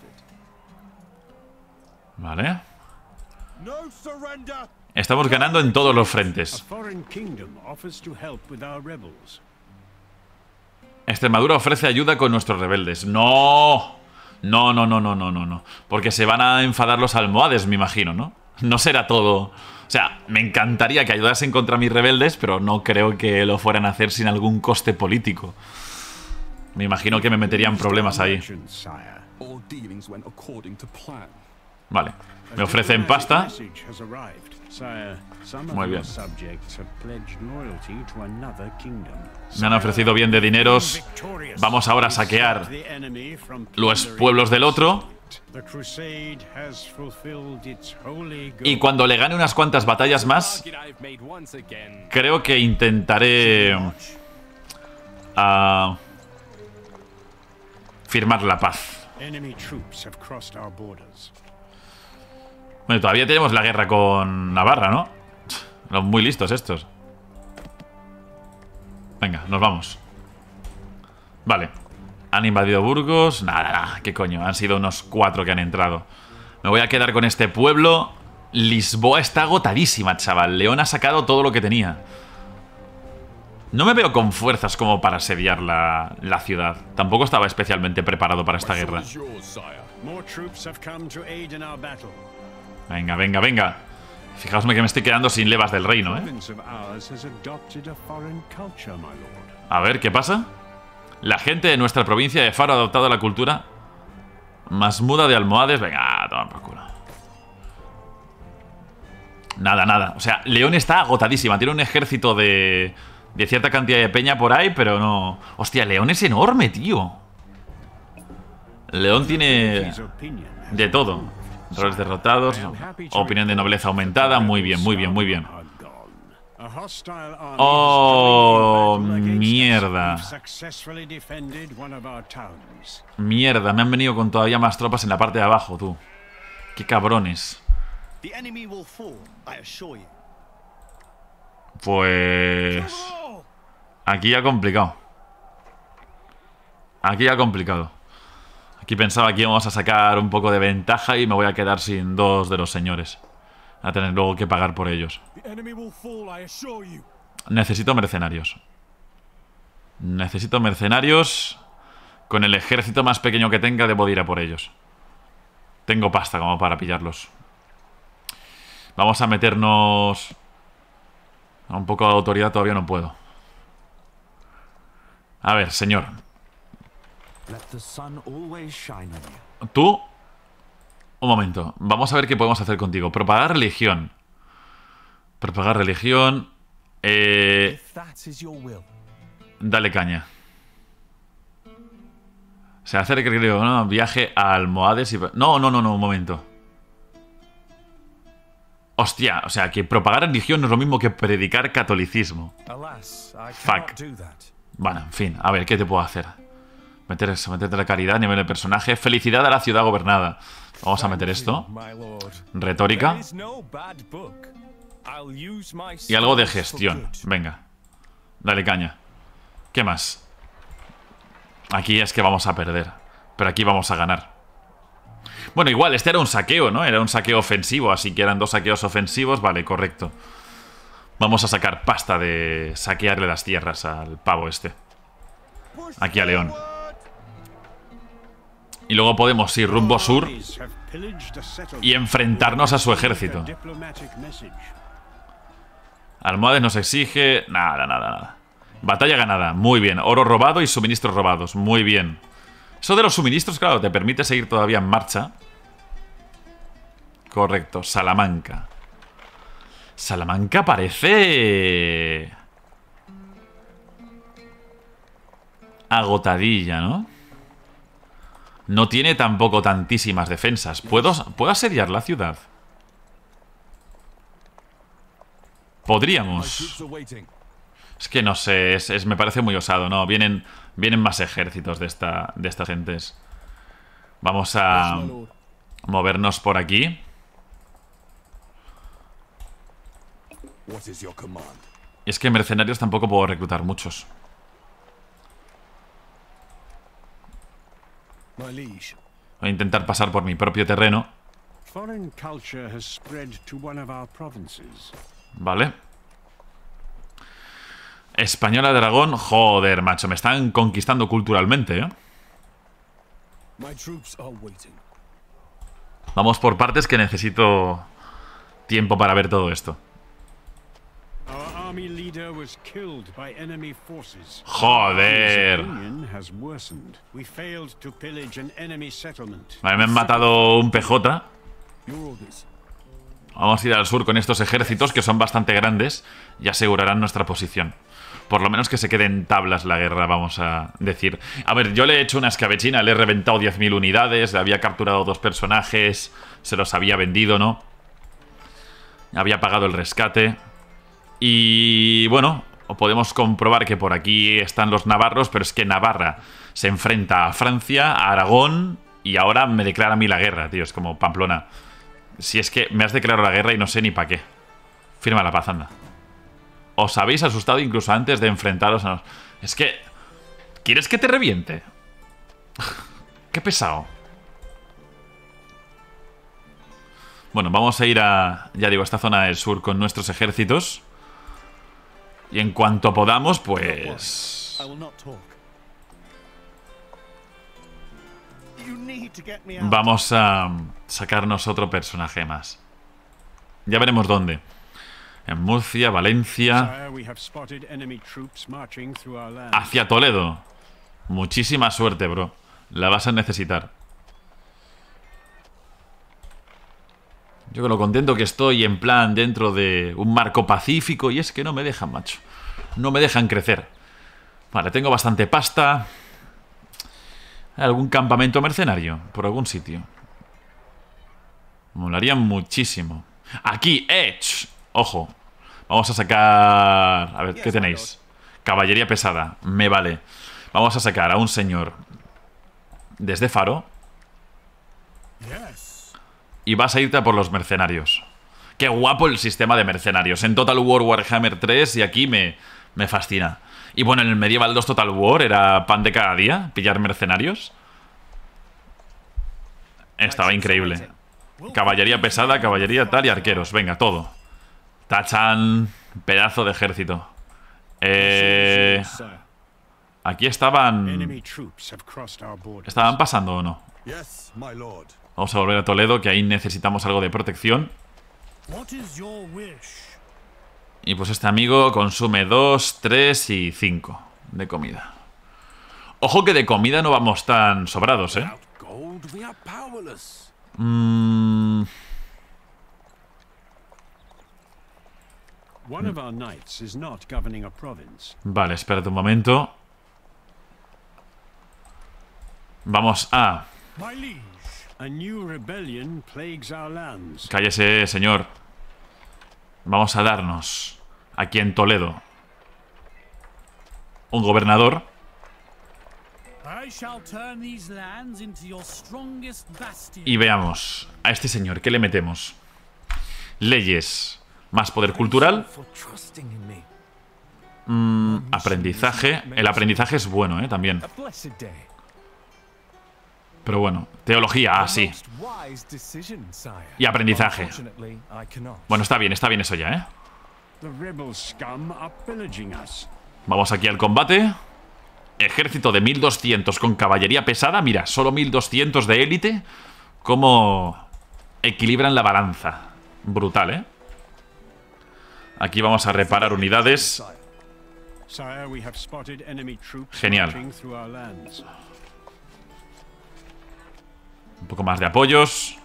Vale. Estamos ganando en todos los frentes. Extremadura ofrece ayuda con nuestros rebeldes. ¡No! No, no, no, no, no, no, no. Porque se van a enfadar los almohades, me imagino, ¿no? No será todo... O sea, me encantaría que ayudasen contra mis rebeldes, pero no creo que lo fueran a hacer sin algún coste político. Me imagino que me meterían problemas ahí. Vale. Me ofrecen pasta. Muy bien. Me han ofrecido bien de dineros. Vamos ahora a saquear los pueblos del otro. Y cuando le gane unas cuantas batallas más, creo que intentaré ah, firmar la paz. Bueno, todavía tenemos la guerra con Navarra, ¿no? Los muy listos estos. Venga, nos vamos. Vale. Han invadido Burgos. Nada, nada. ¿Qué coño? Han sido unos cuatro que han entrado. Me voy a quedar con este pueblo. Lisboa está agotadísima, chaval. León ha sacado todo lo que tenía. No me veo con fuerzas como para asediar la, la ciudad. Tampoco estaba especialmente preparado para esta guerra. Venga, venga, venga. Fijaosme que me estoy quedando sin levas del reino, ¿eh? A ver, ¿qué pasa? La gente de nuestra provincia de Faro ha adoptado la cultura más muda de almohades. Venga, toma por culo. Nada, nada. O sea, León está agotadísima. Tiene un ejército de, de cierta cantidad de peña por ahí, pero no... Hostia, León es enorme, tío. León tiene de todo. Roles derrotados. Opinión de nobleza aumentada. Muy bien, muy bien, muy bien. ¡Oh! ¡Mierda! Mierda, me han venido con todavía más tropas en la parte de abajo, tú. ¡Qué cabrones! Pues... Aquí ya complicado. Aquí ya complicado. Aquí pensaba que íbamos a sacar un poco de ventaja y me voy a quedar sin dos de los señores. A tener luego que pagar por ellos. Necesito mercenarios. Necesito mercenarios. Con el ejército más pequeño que tenga debo de ir a por ellos. Tengo pasta como para pillarlos. Vamos a meternos... A un poco de autoridad todavía no puedo. A ver, señor. Tú... Un momento. Vamos a ver qué podemos hacer contigo. Propagar religión. Propagar religión. Eh... Dale caña. Se hace que creo, ¿no? Viaje a Almohades y... No, no, no, no, un momento. Hostia, o sea, que propagar religión no es lo mismo que predicar catolicismo. Fuck. Bueno, en fin, a ver, ¿qué te puedo hacer? Meter, meterte la caridad a nivel de personaje. Felicidad a la ciudad gobernada. Vamos a meter esto. Retórica. Y algo de gestión. Venga. Dale caña. ¿Qué más? Aquí es que vamos a perder. Pero aquí vamos a ganar. Bueno, igual, este era un saqueo, ¿no? Era un saqueo ofensivo, así que eran dos saqueos ofensivos. Vale, correcto. Vamos a sacar pasta de saquearle las tierras al pavo este. Aquí a León y luego podemos ir rumbo sur y enfrentarnos a su ejército. Almohades nos exige... Nada, nada, nada. Batalla ganada, muy bien. Oro robado y suministros robados, muy bien. Eso de los suministros, claro, te permite seguir todavía en marcha. Correcto, Salamanca. Salamanca parece... Agotadilla, ¿no? No tiene tampoco tantísimas defensas. ¿Puedo, asediar la ciudad? Podríamos. Es que no sé, es, me parece muy osado, ¿no? Vienen, vienen más ejércitos de, esta, de estas gentes. Vamos a movernos por aquí. es que mercenarios tampoco puedo reclutar muchos. Voy a intentar pasar por mi propio terreno. Vale. Española Dragón. Joder, macho. Me están conquistando culturalmente, ¿eh? Vamos por partes que necesito tiempo para ver todo esto. Joder. me han matado un PJ. Vamos a ir al sur con estos ejércitos que son bastante grandes y asegurarán nuestra posición. Por lo menos que se queden tablas la guerra, vamos a decir. A ver, yo le he hecho una escabechina, le he reventado 10.000 unidades, le había capturado dos personajes, se los había vendido, ¿no? Había pagado el rescate. Y bueno, podemos comprobar que por aquí están los navarros, pero es que Navarra se enfrenta a Francia, a Aragón, y ahora me declara a mí la guerra, tío. Es como Pamplona. Si es que me has declarado la guerra y no sé ni para qué. Firma la paz, anda. Os habéis asustado incluso antes de enfrentaros a... Los... Es que... ¿Quieres que te reviente? qué pesado. Bueno, vamos a ir a... Ya digo, a esta zona del sur con nuestros ejércitos. Y en cuanto podamos, pues... Vamos a sacarnos otro personaje más. Ya veremos dónde. En Murcia, Valencia... Hacia Toledo. Muchísima suerte, bro. La vas a necesitar. Yo que lo contento que estoy en plan dentro de un marco pacífico y es que no me dejan, macho. No me dejan crecer. Vale, tengo bastante pasta. Algún campamento mercenario por algún sitio. Molaría muchísimo. Aquí, Edge. Ojo. Vamos a sacar... A ver, ¿qué tenéis? Caballería pesada. Me vale. Vamos a sacar a un señor desde Faro. Yes y vas a irte por los mercenarios. Qué guapo el sistema de mercenarios. En Total War Warhammer 3 y aquí me, me fascina. Y bueno, en el Medieval 2 Total War era pan de cada día, pillar mercenarios. Estaba increíble. Caballería pesada, caballería tal y arqueros. Venga, todo. Tachan, pedazo de ejército. Eh, aquí estaban... ¿Estaban pasando o no? Vamos a volver a Toledo, que ahí necesitamos algo de protección. Y pues este amigo consume 2, 3 y 5 de comida. Ojo que de comida no vamos tan sobrados, ¿eh? Mm. Vale, espérate un momento. Vamos a... Cállese, señor. Vamos a darnos. Aquí en Toledo. Un gobernador. Y veamos. A este señor, ¿qué le metemos? Leyes. Más poder cultural. Mm, aprendizaje. El aprendizaje es bueno, ¿eh? También. Pero bueno, teología, ah, sí. Y aprendizaje. Bueno, está bien, está bien eso ya, ¿eh? Vamos aquí al combate. Ejército de 1200 con caballería pesada. Mira, solo 1200 de élite. Cómo equilibran la balanza. Brutal, ¿eh? Aquí vamos a reparar unidades. Genial poco más de apoyos.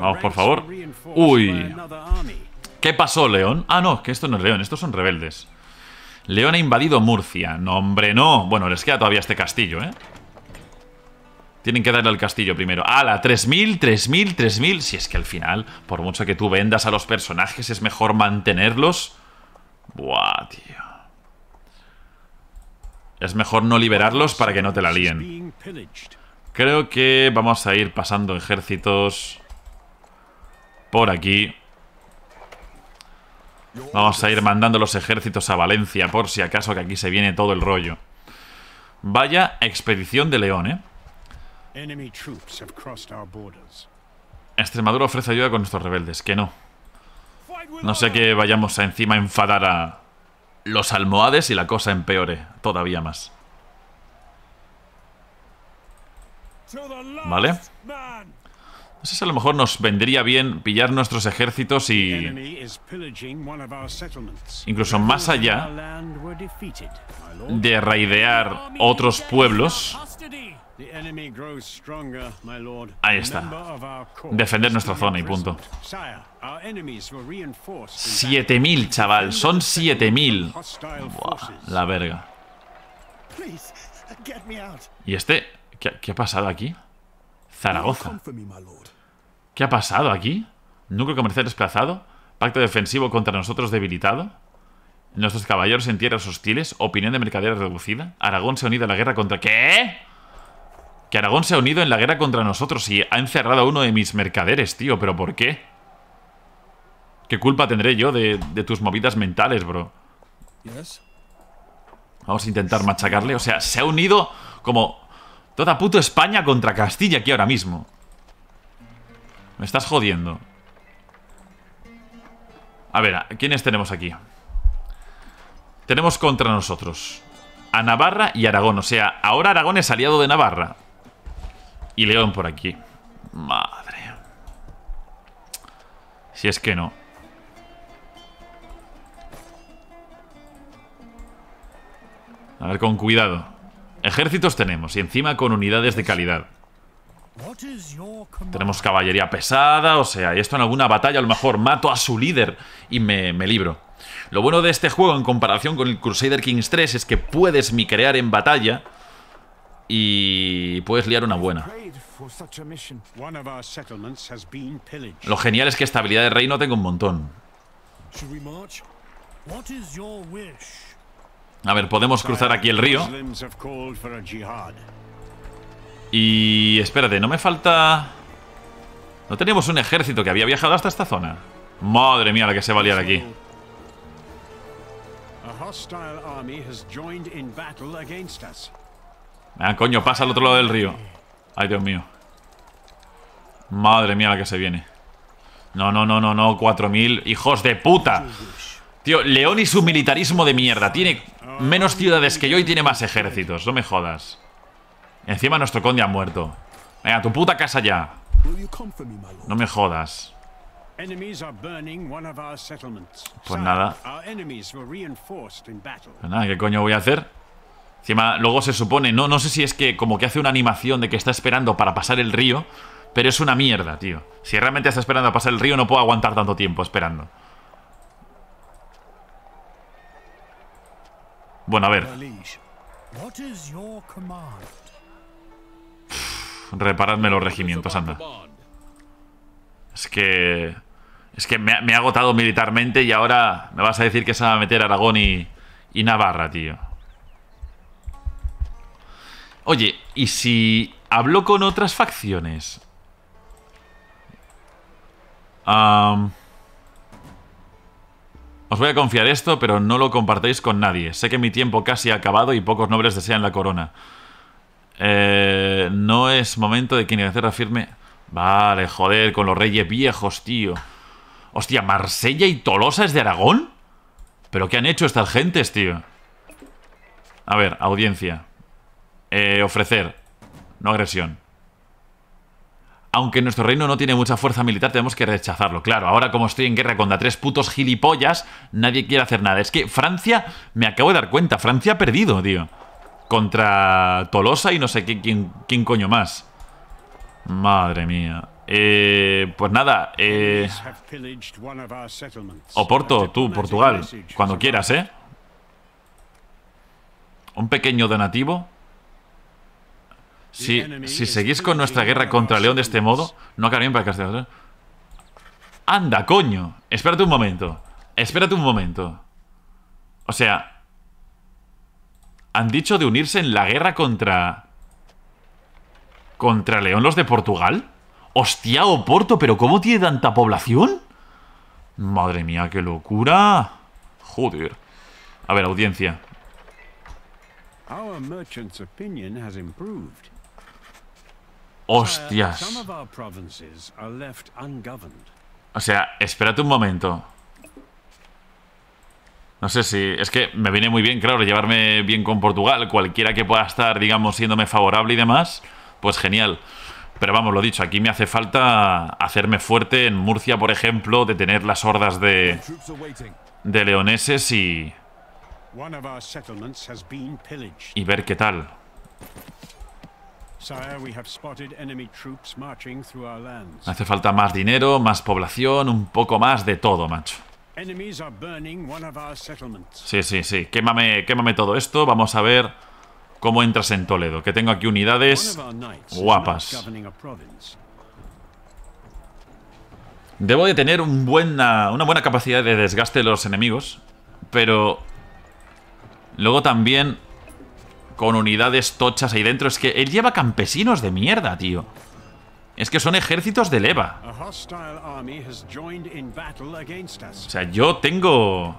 Vamos, por favor. Uy. ¿Qué pasó, León? Ah, no, que esto no es León, estos son rebeldes. León ha invadido Murcia. No, hombre, no. Bueno, les queda todavía este castillo, ¿eh? Tienen que darle al castillo primero. ¡Hala! 3.000, 3.000, 3.000. Si es que al final, por mucho que tú vendas a los personajes, es mejor mantenerlos. Buah, tío. Es mejor no liberarlos para que no te la líen. Creo que vamos a ir pasando ejércitos por aquí. Vamos a ir mandando los ejércitos a Valencia por si acaso que aquí se viene todo el rollo. Vaya expedición de León, ¿eh? Extremadura ofrece ayuda con nuestros rebeldes, que no. No sé que vayamos a encima enfadar a, los almohades y la cosa empeore todavía más. ¿Vale? No sé a lo mejor nos vendría bien pillar nuestros ejércitos y... Incluso más allá de raidear otros pueblos Ahí está. Defender nuestra zona y punto. 7000, chaval. Son 7000. La verga. ¿Y este? ¿Qué, ha pasado aquí? Zaragoza. ¿Qué ha pasado aquí? Núcleo comercial desplazado. Pacto defensivo contra nosotros debilitado. Nuestros caballeros en tierras hostiles. Opinión de mercaderes reducida. Aragón se ha unido a la guerra contra... ¿Qué? Que Aragón se ha unido en la guerra contra nosotros y ha encerrado a uno de mis mercaderes, tío. ¿Pero por qué? ¿Qué culpa tendré yo de, tus movidas mentales, bro? Vamos a intentar machacarle. O sea, se ha unido como toda puto España contra Castilla aquí ahora mismo. Me estás jodiendo. A ver, ¿quiénes tenemos aquí? Tenemos contra nosotros a Navarra y Aragón. O sea, ahora Aragón es aliado de Navarra. Y León por aquí. Madre. Si es que no. A ver, con cuidado. Ejércitos tenemos y encima con unidades de calidad. Tenemos caballería pesada, o sea, y esto en alguna batalla a lo mejor mato a su líder y me, me libro. Lo bueno de este juego en comparación con el Crusader Kings 3 es que puedes micrear en batalla y puedes liar una buena. Lo genial es que estabilidad de reino tengo un montón. A ver, podemos cruzar aquí el río. Y... espérate, no me falta... No teníamos un ejército que había viajado hasta esta zona. Madre mía, la que se va a liar aquí. Ah, coño, pasa al otro lado del río. Ay, Dios mío. Madre mía la que se viene. No, no, no, no, no. 4.000. Hijos de puta. Tío, León y su militarismo de mierda. Tiene menos ciudades que yo y tiene más ejércitos. No me jodas. Encima nuestro conde ha muerto. Venga, tu puta casa ya. No me jodas. Pues nada. Pues nada, ¿qué coño voy a hacer? Encima, luego se supone, no, no sé si es que como que hace una animación de que está esperando para pasar el río, pero es una mierda, tío. Si realmente está esperando a pasar el río, no puedo aguantar tanto tiempo esperando. Bueno, a ver. reparadme los regimientos, anda. Es que... Es que me, me, ha agotado militarmente y ahora me vas a decir que se va a meter Aragón y Navarra, tío. Oye, ¿y si hablo con otras facciones? os voy a confiar esto, pero no lo compartáis con nadie. Sé que mi tiempo casi ha acabado y pocos nobles desean la corona. Eh, no es momento de que Inglaterra firme... Vale, joder, con los reyes viejos, tío. Hostia, Marsella y Tolosa es de Aragón. ¿Pero qué han hecho estas gentes, tío? A ver, audiencia. Eh, ofrecer, no agresión. Aunque nuestro reino no tiene mucha fuerza militar, tenemos que rechazarlo. Claro, ahora como estoy en guerra contra tres putos gilipollas, nadie quiere hacer nada. Es que Francia, me acabo de dar cuenta, Francia ha perdido, tío. Contra Tolosa y no sé quién, quién coño más. Madre mía. Eh, pues nada, eh... Oporto, tú, Portugal, cuando quieras, ¿eh? Un pequeño donativo. Si, seguís con nuestra guerra contra León de este modo, no en para castellano. ¿eh? Anda, coño. Espérate un momento. Espérate un momento. O sea, han dicho de unirse en la guerra contra... ¿Contra León los de Portugal? Hostia, Oporto, pero ¿cómo tiene tanta población? Madre mía, qué locura. Joder. A ver, audiencia. ¡Hostias! O sea, espérate un momento. No sé si... Es que me viene muy bien, claro, llevarme bien con Portugal. Cualquiera que pueda estar, digamos, siéndome favorable y demás, pues genial. Pero vamos, lo dicho, aquí me hace falta hacerme fuerte en Murcia, por ejemplo, detener las hordas de, de leoneses y... Y ver qué tal. Hace falta más dinero, más población, un poco más de todo, macho. Sí, sí, sí. Quémame, quémame todo esto. Vamos a ver cómo entras en Toledo. Que tengo aquí unidades guapas. Debo de tener una buena capacidad de desgaste de los enemigos. Pero luego también con unidades tochas ahí dentro. Es que él lleva campesinos de mierda, tío. Es que son ejércitos de leva. O sea, yo tengo...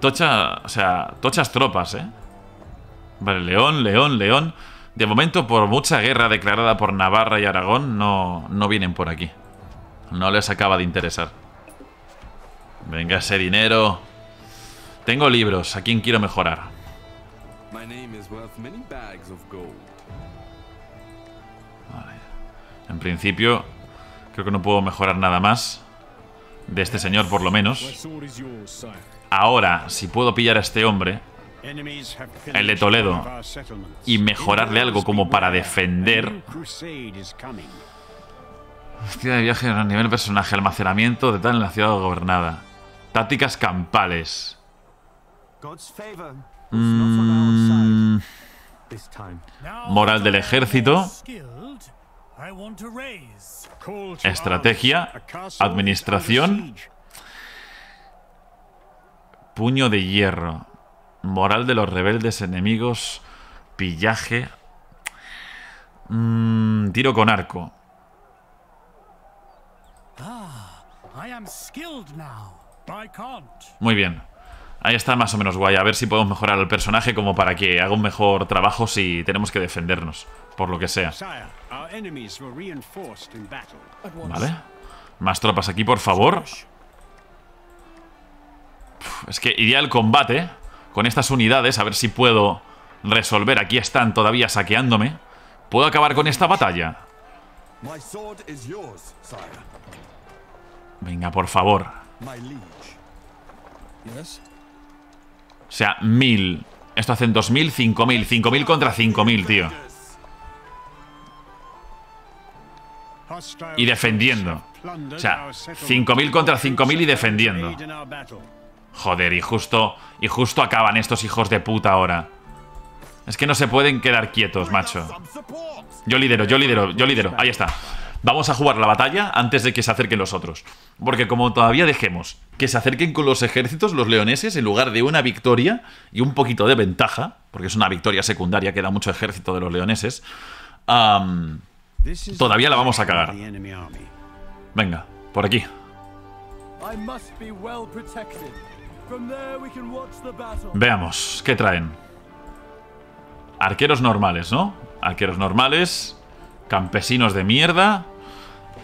Tocha, o sea, tochas tropas, ¿eh? Vale, León, León, León. De momento, por mucha guerra declarada por Navarra y Aragón, no, no vienen por aquí. No les acaba de interesar. Venga ese dinero. Tengo libros, ¿a quién quiero mejorar? En principio, creo que no puedo mejorar nada más. De este señor, por lo menos. Ahora, si puedo pillar a este hombre, el de Toledo, y mejorarle algo como para defender... Hostia, de viaje a nivel personaje, almacenamiento de tal en la ciudad gobernada. Tácticas campales. Mm. Moral del ejército. Estrategia. Administración. Puño de hierro. Moral de los rebeldes enemigos. Pillaje. Mm, tiro con arco. Ah, Muy bien. Ahí está más o menos guay. A ver si podemos mejorar al personaje como para que haga un mejor trabajo si tenemos que defendernos, por lo que sea. Vale. Más tropas aquí, por favor. es que ideal combate con estas unidades, a ver si puedo resolver. Aquí están todavía saqueándome. ¿Puedo acabar con esta batalla? Venga, por favor. O sea, mil, Esto hacen 2000, 5000. 5000 contra 5000, tío. Y defendiendo. O sea, 5000 contra 5000 y defendiendo. Joder, y justo, y justo acaban estos hijos de puta ahora. Es que no se pueden quedar quietos, macho. Yo lidero, yo lidero, yo lidero. Ahí está. Vamos a jugar la batalla antes de que se acerquen los otros. Porque como todavía dejemos que se acerquen con los ejércitos los leoneses en lugar de una victoria y un poquito de ventaja, porque es una victoria secundaria que da mucho ejército de los leoneses, todavía la vamos a cagar. Venga, por aquí. Veamos, ¿qué traen? Arqueros normales, ¿no? Arqueros normales, campesinos de mierda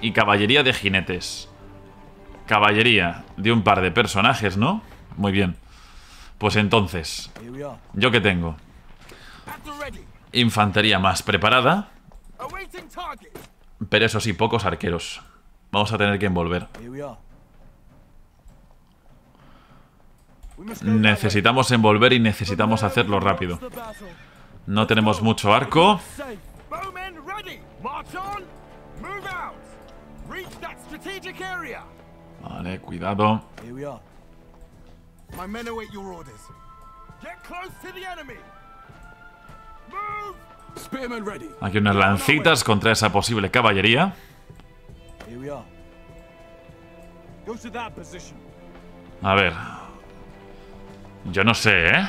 y caballería de jinetes. Caballería de un par de personajes, ¿no? Muy bien. Pues entonces, ¿yo qué tengo? Infantería más preparada. Pero eso sí, pocos arqueros. Vamos a tener que envolver. Necesitamos envolver y necesitamos hacerlo rápido. No tenemos mucho arco. Vale, cuidado. Aquí unas lancitas contra esa posible caballería. A ver. Yo no sé, ¿eh?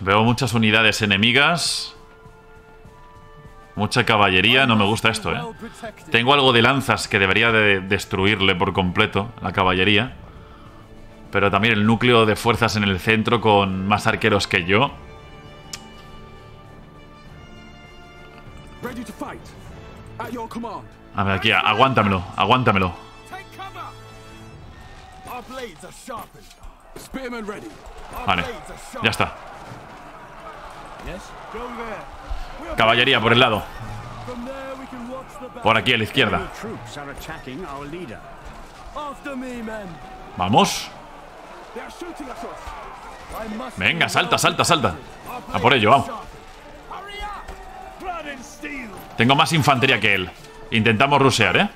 Veo muchas unidades enemigas. Mucha caballería, no me gusta esto, ¿eh? Tengo algo de lanzas que debería de destruirle por completo, la caballería. Pero también el núcleo de fuerzas en el centro con más arqueros que yo. A ver, aquí, aguántamelo, aguántamelo. Vale, ya está. Caballería por el lado. Por aquí a la izquierda. Vamos. Venga, salta, salta, salta. A por ello, vamos. Tengo más infantería que él. Intentamos rusear, ¿eh?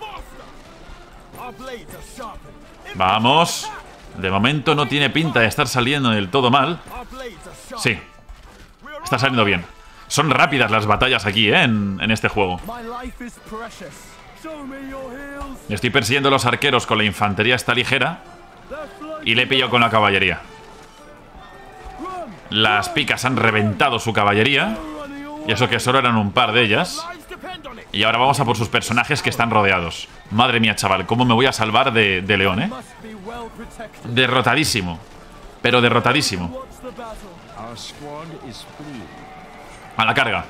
Vamos. De momento no tiene pinta de estar saliendo del todo mal. Sí. Está saliendo bien. Son rápidas las batallas aquí, ¿eh? En, este juego. Estoy persiguiendo a los arqueros con la infantería esta ligera. Y le pillo con la caballería. Las picas han reventado su caballería. Y eso que solo eran un par de ellas. Y ahora vamos a por sus personajes que están rodeados. Madre mía, chaval, ¿cómo me voy a salvar de, de León, eh? Derrotadísimo. Pero derrotadísimo. A la carga.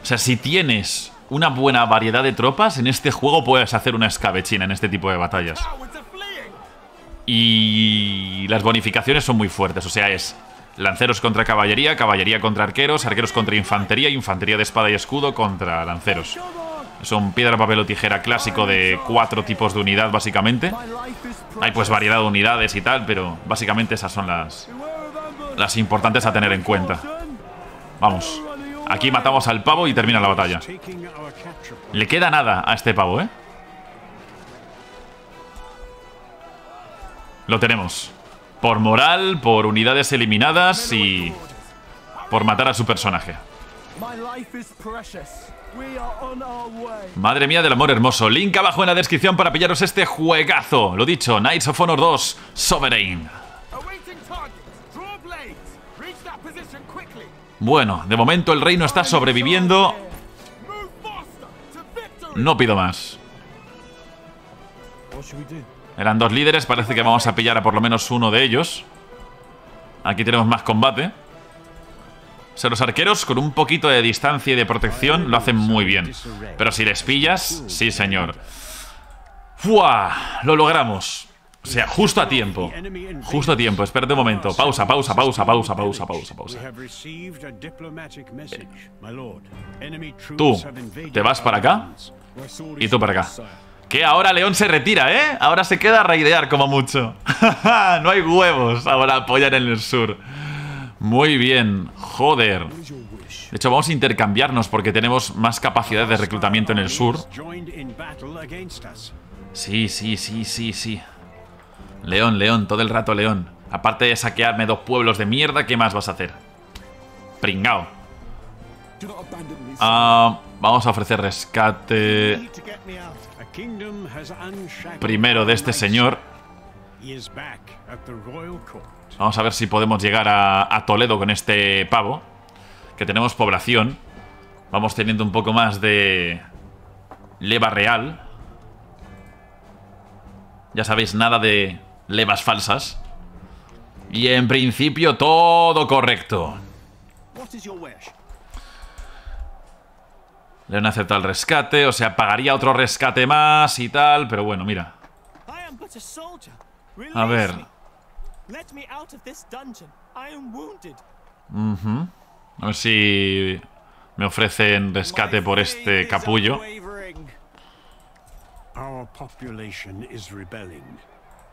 O sea, si tienes una buena variedad de tropas, en este juego puedes hacer una escabechina en este tipo de batallas. Y las bonificaciones son muy fuertes, o sea, es lanceros contra caballería, caballería contra arqueros, arqueros contra infantería, infantería de espada y escudo contra lanceros. Son piedra, papel o tijera clásico de cuatro tipos de unidad, básicamente. Hay pues variedad de unidades y tal, pero básicamente esas son las, las importantes a tener en cuenta. Vamos. Aquí matamos al pavo y termina la batalla. Le queda nada a este pavo, ¿eh? Lo tenemos. Por moral, por unidades eliminadas y... Por matar a su personaje. Madre mía del amor hermoso. Link abajo en la descripción para pillaros este juegazo. Lo dicho, Knights of Honor 2, Sovereign. Bueno, de momento el reino está sobreviviendo. No pido más. Eran dos líderes, parece que vamos a pillar a por lo menos uno de ellos. Aquí tenemos más combate. O los arqueros con un poquito de distancia y de protección lo hacen muy bien. Pero si les pillas, sí señor. ¡Fua! Lo logramos. O sea, justo a tiempo. Justo a tiempo. Espérate un momento. Pausa, pausa, pausa, pausa, pausa, pausa, pausa. Eh. Tú te vas para acá y tú para acá. Que ahora León se retira, ¿eh? Ahora se queda a raidear como mucho. no hay huevos. Ahora apoyan en el sur. Muy bien. Joder. De hecho, vamos a intercambiarnos porque tenemos más capacidad de reclutamiento en el sur. Sí, sí, sí, sí, sí. León, León, todo el rato León. Aparte de saquearme dos pueblos de mierda, ¿qué más vas a hacer? Pringao. Ah, vamos a ofrecer rescate primero de este señor. Vamos a ver si podemos llegar a Toledo con este pavo. Que tenemos población. Vamos teniendo un poco más de leva real. Ya sabéis, nada de levas falsas. Y en principio todo correcto. han acepta el rescate, o sea, pagaría otro rescate más y tal, pero bueno, mira. A ver. A ver si me ofrecen rescate por este capullo.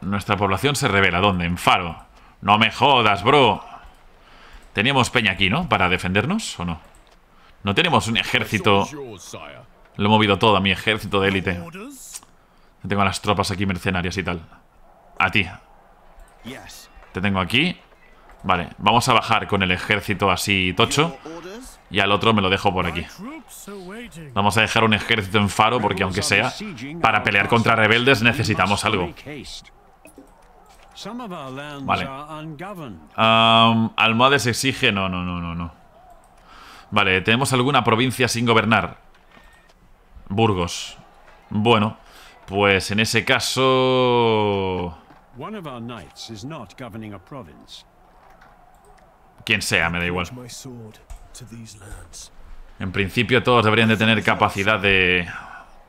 Nuestra población se revela. ¿Dónde? En Faro. No me jodas, bro. Teníamos peña aquí, ¿no? Para defendernos, ¿o no? No tenemos un ejército... Lo he movido todo a mi ejército de élite. Tengo a las tropas aquí mercenarias y tal. A ti. Te tengo aquí. Vale, vamos a bajar con el ejército así tocho. Y al otro me lo dejo por aquí. Vamos a dejar un ejército en faro porque aunque sea, para pelear contra rebeldes necesitamos algo. Vale. Almohades exige... No, no, no, no, no. Vale, tenemos alguna provincia sin gobernar. Burgos. Bueno, pues en ese caso... Quien sea, me da igual. En principio todos deberían de tener capacidad de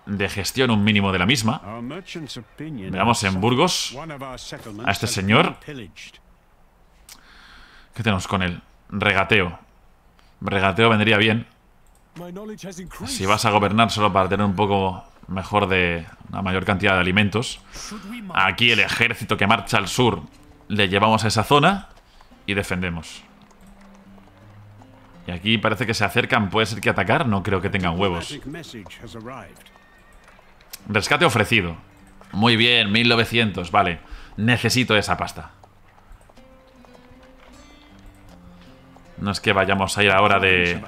de gestión un mínimo de la misma. Veamos en Burgos a este señor. ¿Qué tenemos con él? Regateo. Regateo vendría bien. Si vas a gobernar solo para tener un poco mejor de... una mayor cantidad de alimentos. Aquí el ejército que marcha al sur le llevamos a esa zona y defendemos. Y aquí parece que se acercan. Puede ser que atacar. No creo que tengan huevos. Rescate ofrecido. Muy bien, 1900, vale. Necesito esa pasta. No es que vayamos a ir ahora de...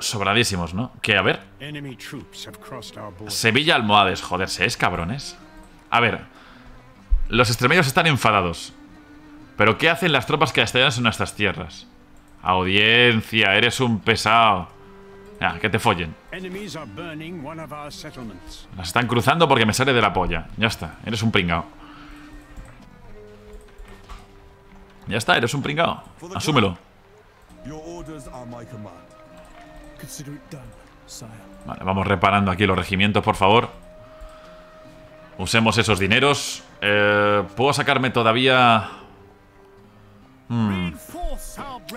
Sobradísimos, ¿no? Que, a ver... Sevilla Almohades, ¿se es cabrones. A ver... Los extremeños están enfadados. ¿Pero qué hacen las tropas que este en nuestras tierras? Audiencia, eres un pesado. Ya, ah, que te follen. Las están cruzando porque me sale de la polla. Ya está, eres un pringao. Ya está, eres un pringao. Asúmelo. Vale, vamos reparando aquí los regimientos, por favor. Usemos esos dineros. Eh, Puedo sacarme todavía... Hmm.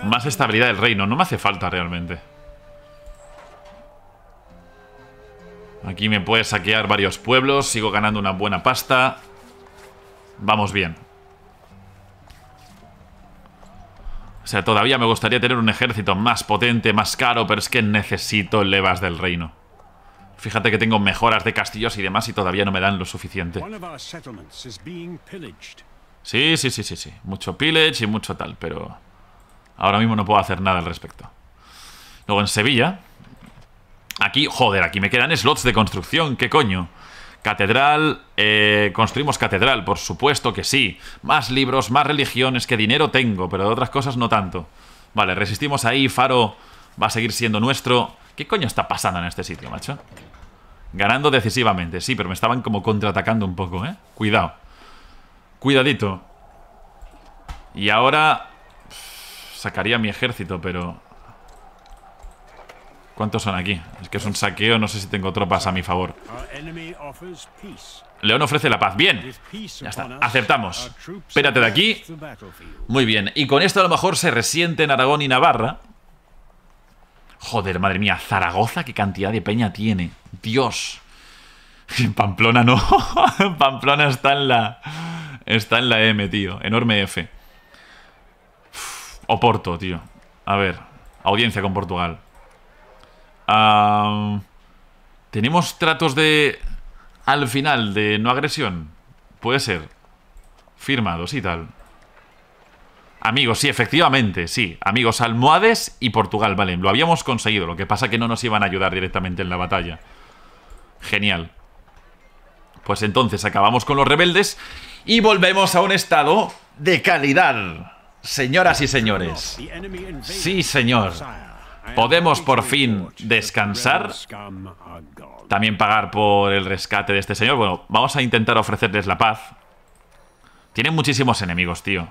más estabilidad del reino. No me hace falta realmente. Aquí me puede saquear varios pueblos. Sigo ganando una buena pasta. Vamos bien. O sea, todavía me gustaría tener un ejército más potente, más caro, pero es que necesito levas del reino. Fíjate que tengo mejoras de castillos y demás y todavía no me dan lo suficiente. Sí, sí, sí, sí, sí. Mucho pillage y mucho tal, pero ahora mismo no puedo hacer nada al respecto. Luego en Sevilla, Aquí, joder, aquí me quedan slots de construcción, ¿qué coño? Catedral, eh, construimos catedral, por supuesto que sí. Más libros, más religiones, que dinero tengo, pero de otras cosas no tanto. Vale, resistimos ahí, Faro va a seguir siendo nuestro. ¿Qué coño está pasando en este sitio, macho? Ganando decisivamente, sí, pero me estaban como contraatacando un poco, ¿eh? Cuidado. Cuidadito. Y ahora... Sacaría mi ejército, pero... ¿Cuántos son aquí? Es que es un saqueo, no sé si tengo tropas a mi favor. León ofrece la paz. Bien. Ya está. Aceptamos. Espérate de aquí. Muy bien. Y con esto a lo mejor se En Aragón y Navarra. Joder, madre mía. Zaragoza, qué cantidad de peña tiene. Dios. Pamplona no. Pamplona está en la... Está en la M, tío. Enorme F. Oporto, tío. A ver. Audiencia con Portugal. Tenemos tratos de... Al final, de no agresión. Puede ser. Firmados y tal. Amigos, sí, efectivamente, sí. Amigos, Almohades y Portugal, vale. Lo habíamos conseguido, lo que pasa que no nos iban a ayudar directamente en la batalla. Genial. Pues entonces acabamos con los rebeldes y volvemos a un estado de calidad. Señoras y señores. Sí, señor. Podemos por fin descansar. También pagar por el rescate de este señor. Bueno, vamos a intentar ofrecerles la paz. Tienen muchísimos enemigos, tío.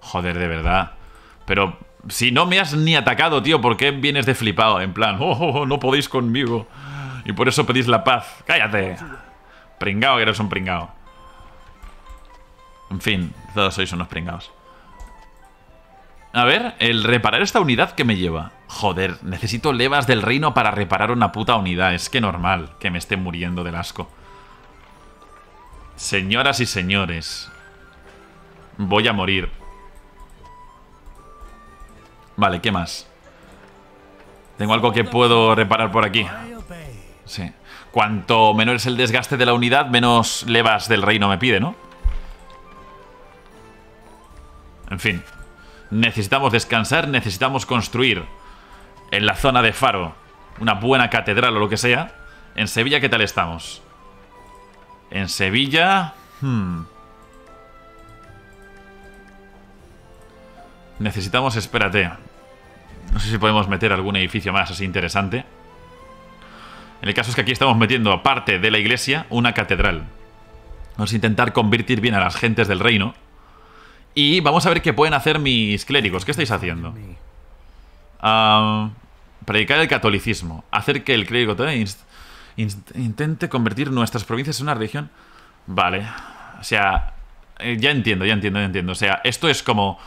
joder, de verdad. Pero si no me has ni atacado, tío, ¿por qué vienes de flipado? En plan, oh, oh, oh, no podéis conmigo. Y por eso pedís la paz. ¡Cállate! Pringao, que eres un pringao. En fin, todos sois unos pringados. A ver, el reparar esta unidad que me lleva. Joder, necesito levas del reino para reparar una puta unidad. Es que normal que me esté muriendo del asco. Señoras y señores. Voy a morir. Vale, ¿qué más? Tengo algo que puedo reparar por aquí. Sí. Cuanto menor es el desgaste de la unidad, menos levas del reino me pide, ¿no? En fin necesitamos descansar, necesitamos construir en la zona de Faro una buena catedral o lo que sea. En Sevilla, ¿qué tal estamos? En Sevilla... Hmm. Necesitamos, espérate. No sé si podemos meter algún edificio más así interesante. En El caso es que aquí estamos metiendo, aparte de la iglesia, una catedral. Vamos a intentar convertir bien a las gentes del reino y vamos a ver qué pueden hacer mis clérigos. ¿Qué estáis haciendo? Ah, predicar el catolicismo. Hacer que el clérigo intente convertir nuestras provincias en una religión. Vale. O sea, eh, ya entiendo, ya entiendo, ya entiendo. O sea, esto es como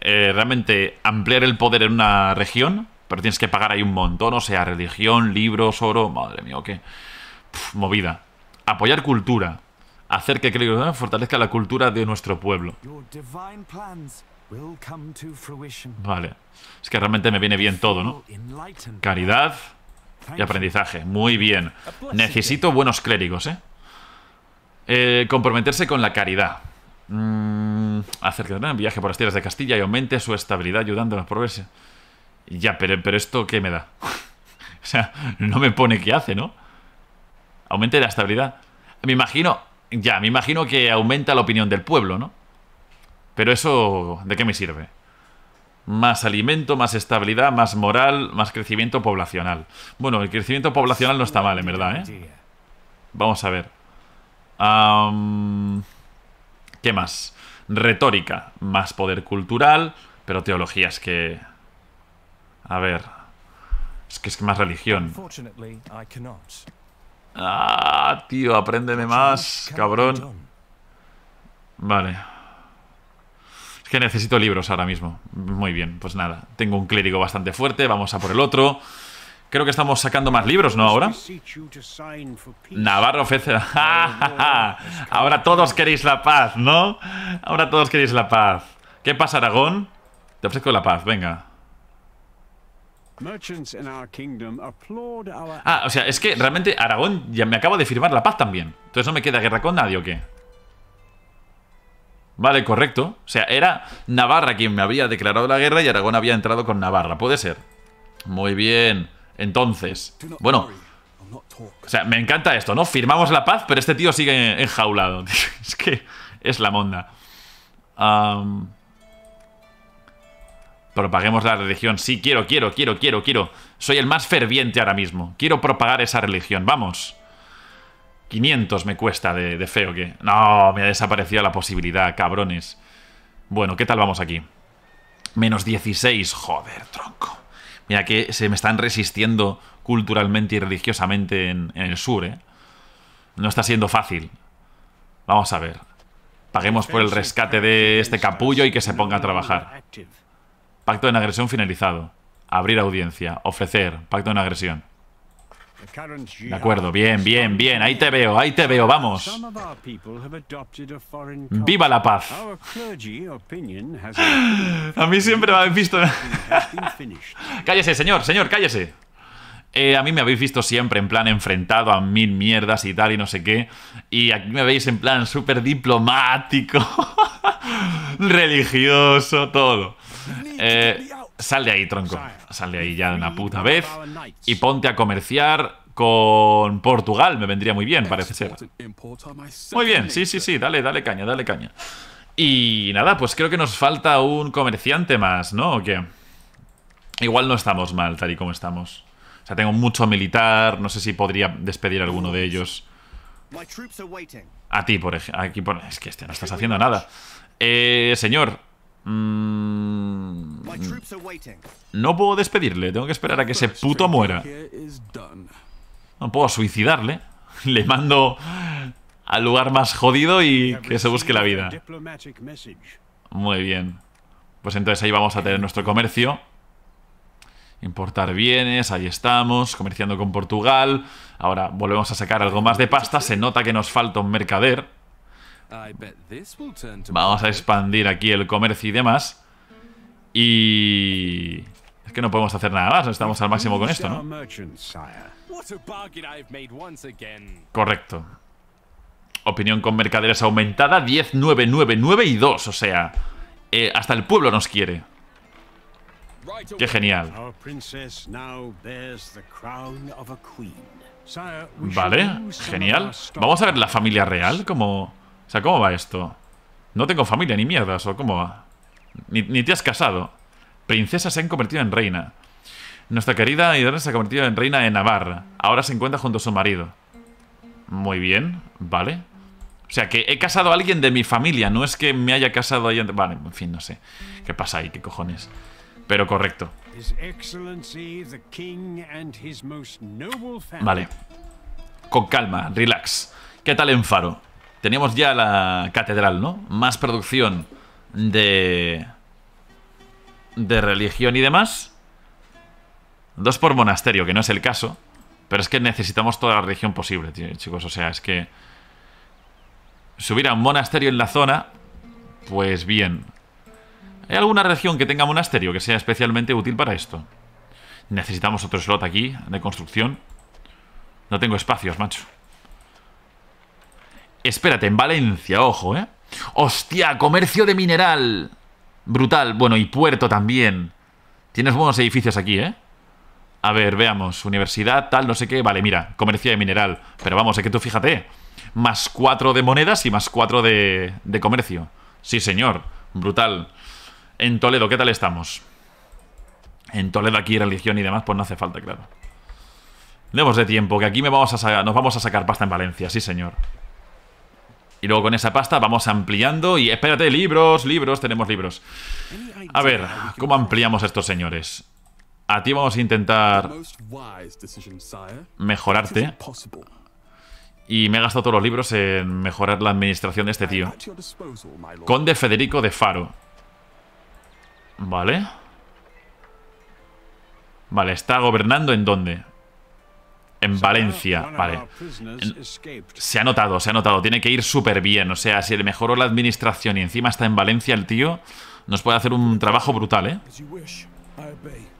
eh, realmente ampliar el poder en una región, pero tienes que pagar ahí un montón. O sea, religión, libros, oro. Madre mía, qué. movida. Apoyar cultura hacer que clérigos fortalezca la cultura de nuestro pueblo. Vale. Es que realmente me viene bien todo, ¿no? Caridad y aprendizaje. Muy bien. Necesito buenos clérigos, ¿eh? ¿eh? comprometerse con la caridad. Mm, hacer que un viaje por las tierras de Castilla y aumente su estabilidad ayudando a la progresión Ya, pero, pero esto ¿qué me da? o sea, no me pone qué hace, ¿no? Aumente la estabilidad. Me imagino, ya, me imagino que aumenta la opinión del pueblo, ¿no? Pero eso, ¿de qué me sirve? Más alimento, más estabilidad, más moral, más crecimiento poblacional. Bueno, el crecimiento poblacional no está mal, en verdad, ¿eh? Vamos a ver. ¿Qué más? Retórica, más poder cultural, pero teología es que... A ver. Es que es más religión. Ah, tío, apréndeme más, cabrón. Vale. Es que necesito libros ahora mismo. Muy bien, pues nada. Tengo un clérigo bastante fuerte, vamos a por el otro. Creo que estamos sacando más libros, ¿no? Ahora. Navarro ofrece... Ahora todos queréis la paz, ¿no? Ahora todos queréis la paz. ¿Qué pasa, Aragón? Te ofrezco la paz, venga. Ah, o sea, es que realmente Aragón ya me acaba de firmar la paz también. Entonces no me queda guerra con nadie o qué. Vale, correcto. O sea, era Navarra quien me había declarado la guerra y Aragón había entrado con Navarra. Puede ser. Muy bien. Entonces, bueno. O sea, me encanta esto, ¿no? Firmamos la paz, pero este tío sigue enjaulado. es que es la monda. Propaguemos la religión. Sí, quiero, quiero, quiero, quiero, quiero. Soy el más ferviente ahora mismo. Quiero propagar esa religión. Vamos. 500 me cuesta de, feo que... No, me ha desaparecido la posibilidad, cabrones. Bueno, ¿qué tal vamos aquí? Menos 16. Joder, tronco. Mira que se me están resistiendo culturalmente y religiosamente en el sur, ¿eh? No está siendo fácil. Vamos a ver. Paguemos por el rescate de este capullo y que se ponga a trabajar. Pacto de agresión finalizado. Abrir audiencia. Ofrecer. Pacto de agresión. De acuerdo, bien, bien, bien. Ahí te veo, ahí te veo, vamos. ¡Viva la paz! A mí siempre me habéis visto... cállese, señor, señor, cállese. Eh, a mí me habéis visto siempre en plan enfrentado a mil mierdas y tal y no sé qué. Y aquí me veis en plan súper diplomático, religioso, todo. Eh, sal de ahí, tronco. Sal de ahí ya de una puta vez. Y ponte a comerciar con Portugal. Me vendría muy bien, parece ser. Muy bien, sí, sí, sí. Dale, dale caña, dale caña. Y nada, pues creo que nos falta un comerciante más, ¿no? ¿O qué? Igual no estamos mal, tal y como estamos. O sea, tengo mucho militar. No sé si podría despedir a alguno de ellos. A ti, por ejemplo. Es que este no estás haciendo nada. Eh, señor, Mm, mm. No puedo despedirle, tengo que esperar a que ese puto muera. No puedo suicidarle. Le mando al lugar más jodido y que se busque la vida. Muy bien. Pues entonces ahí vamos a tener nuestro comercio. Importar bienes, ahí estamos, comerciando con Portugal. Ahora volvemos a sacar algo más de pasta. Se nota que nos falta un mercader. Vamos a expandir aquí el comercio y demás. Y... Es que no podemos hacer nada más, estamos al máximo con esto, ¿no? Correcto. Opinión con mercaderes aumentada, 10, 9, 9, 9 y 2, o sea... Eh, hasta el pueblo nos quiere. ¡Qué genial! Vale, genial. Vamos a ver la familia real, como... O sea, ¿cómo va esto? No tengo familia ni mierdas, ¿o cómo va? Ni, te has casado. Princesas se han convertido en reina. Nuestra querida Irene se ha convertido en reina de Navarra. Ahora se encuentra junto a su marido. Muy bien, vale. O sea, que he casado a alguien de mi familia, no es que me haya casado ahí alguien... Vale, en fin, no sé. ¿Qué pasa ahí? ¿Qué cojones? Pero correcto. Vale. Con calma, relax. ¿Qué tal en Faro? Teníamos ya la catedral, ¿no? Más producción de... De religión y demás. Dos por monasterio, que no es el caso. Pero es que necesitamos toda la religión posible, chicos. O sea, es que... Si hubiera un monasterio en la zona... Pues bien. ¿Hay alguna región que tenga monasterio que sea especialmente útil para esto? Necesitamos otro slot aquí de construcción. No tengo espacios, macho. Espérate, en Valencia, ojo, ¿eh? Hostia, comercio de mineral. Brutal. Bueno, y puerto también. Tienes buenos edificios aquí, ¿eh? A ver, veamos. Universidad, tal, no sé qué. Vale, mira, comercio de mineral. Pero vamos, es que tú fíjate. Más cuatro de monedas y más cuatro de, de comercio. Sí, señor. Brutal. En Toledo, ¿qué tal estamos? En Toledo aquí religión y demás, pues no hace falta, claro. Demos de tiempo, que aquí me vamos a nos vamos a sacar pasta en Valencia, sí señor. Y luego con esa pasta vamos ampliando y espérate, libros, libros, tenemos libros. A ver, ¿cómo ampliamos a estos señores? A ti vamos a intentar mejorarte. Y me he gastado todos los libros en mejorar la administración de este tío. Conde Federico de Faro. Vale. Vale, ¿está gobernando en dónde? en Valencia, vale. Se ha notado, se ha notado. Tiene que ir súper bien. O sea, si le mejoró la administración y encima está en Valencia el tío, nos puede hacer un trabajo brutal, ¿eh?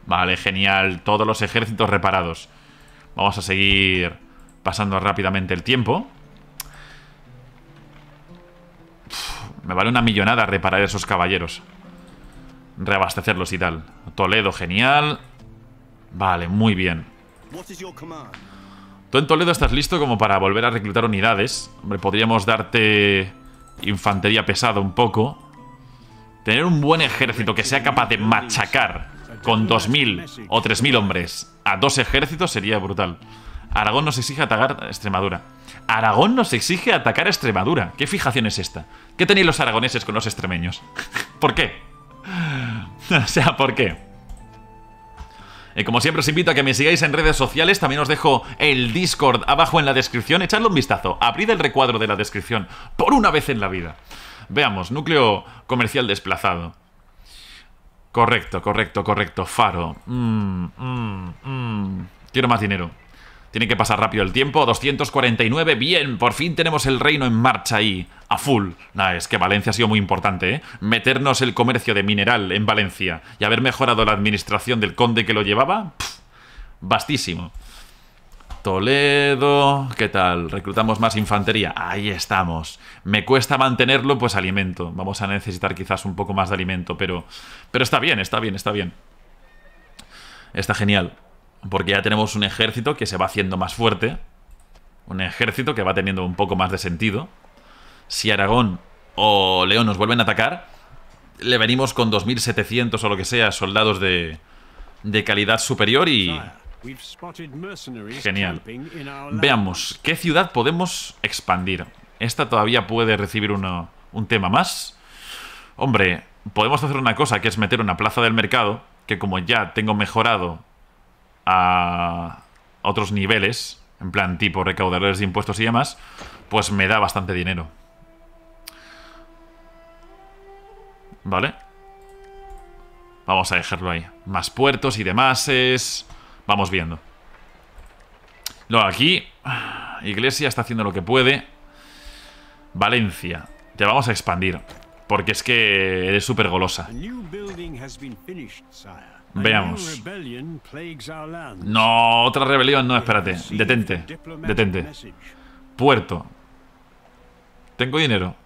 Vale, genial. Todos los ejércitos reparados. Vamos a seguir pasando rápidamente el tiempo. me vale una millonada reparar esos caballeros. Reabastecerlos y tal. Toledo, genial. Vale, muy bien. Tú en Toledo estás listo como para volver a reclutar unidades. Hombre, podríamos darte infantería pesada un poco. Tener un buen ejército que sea capaz de machacar con 2.000 o 3.000 hombres a dos ejércitos sería brutal. Aragón nos exige atacar Extremadura. Aragón nos exige atacar Extremadura. ¿Qué fijación es esta? ¿Qué tenéis los aragoneses con los extremeños? ¿Por qué? o sea, ¿por qué? Y como siempre os invito a que me sigáis en redes sociales, también os dejo el Discord abajo en la descripción, echadle un vistazo, abrid el recuadro de la descripción, por una vez en la vida. Veamos, núcleo comercial desplazado. Correcto, correcto, correcto, faro. Mm, mm, mm. Quiero más dinero. Tiene que pasar rápido el tiempo. 249, bien, por fin tenemos el reino en marcha ahí, a full. es que Valencia ha sido muy importante, ¿eh? Meternos el comercio de mineral en Valencia y haber mejorado la administración del conde que lo llevaba, Bastísimo. Toledo, ¿qué tal? Reclutamos más infantería. Ahí estamos. Me cuesta mantenerlo, pues alimento. Vamos a necesitar quizás un poco más de alimento, pero, pero está bien, está bien, está bien. Está genial. Porque ya tenemos un ejército que se va haciendo más fuerte. Un ejército que va teniendo un poco más de sentido. Si Aragón o León nos vuelven a atacar, le venimos con 2.700 o lo que sea soldados de, de calidad superior y... Genial. Veamos, ¿qué ciudad podemos expandir? Esta todavía puede recibir un tema más. Hombre, podemos hacer una cosa, que es meter una plaza del mercado, que como ya tengo mejorado a otros niveles, en plan tipo recaudadores de impuestos y demás, pues me da bastante dinero. ¿Vale? Vamos a dejarlo ahí. Más puertos y demás es... Vamos viendo. Luego aquí, Iglesia está haciendo lo que puede. Valencia, ya vamos a expandir. Porque es que eres súper golosa. Veamos. No, otra rebelión. No, espérate. Detente. Detente. Puerto. Tengo dinero.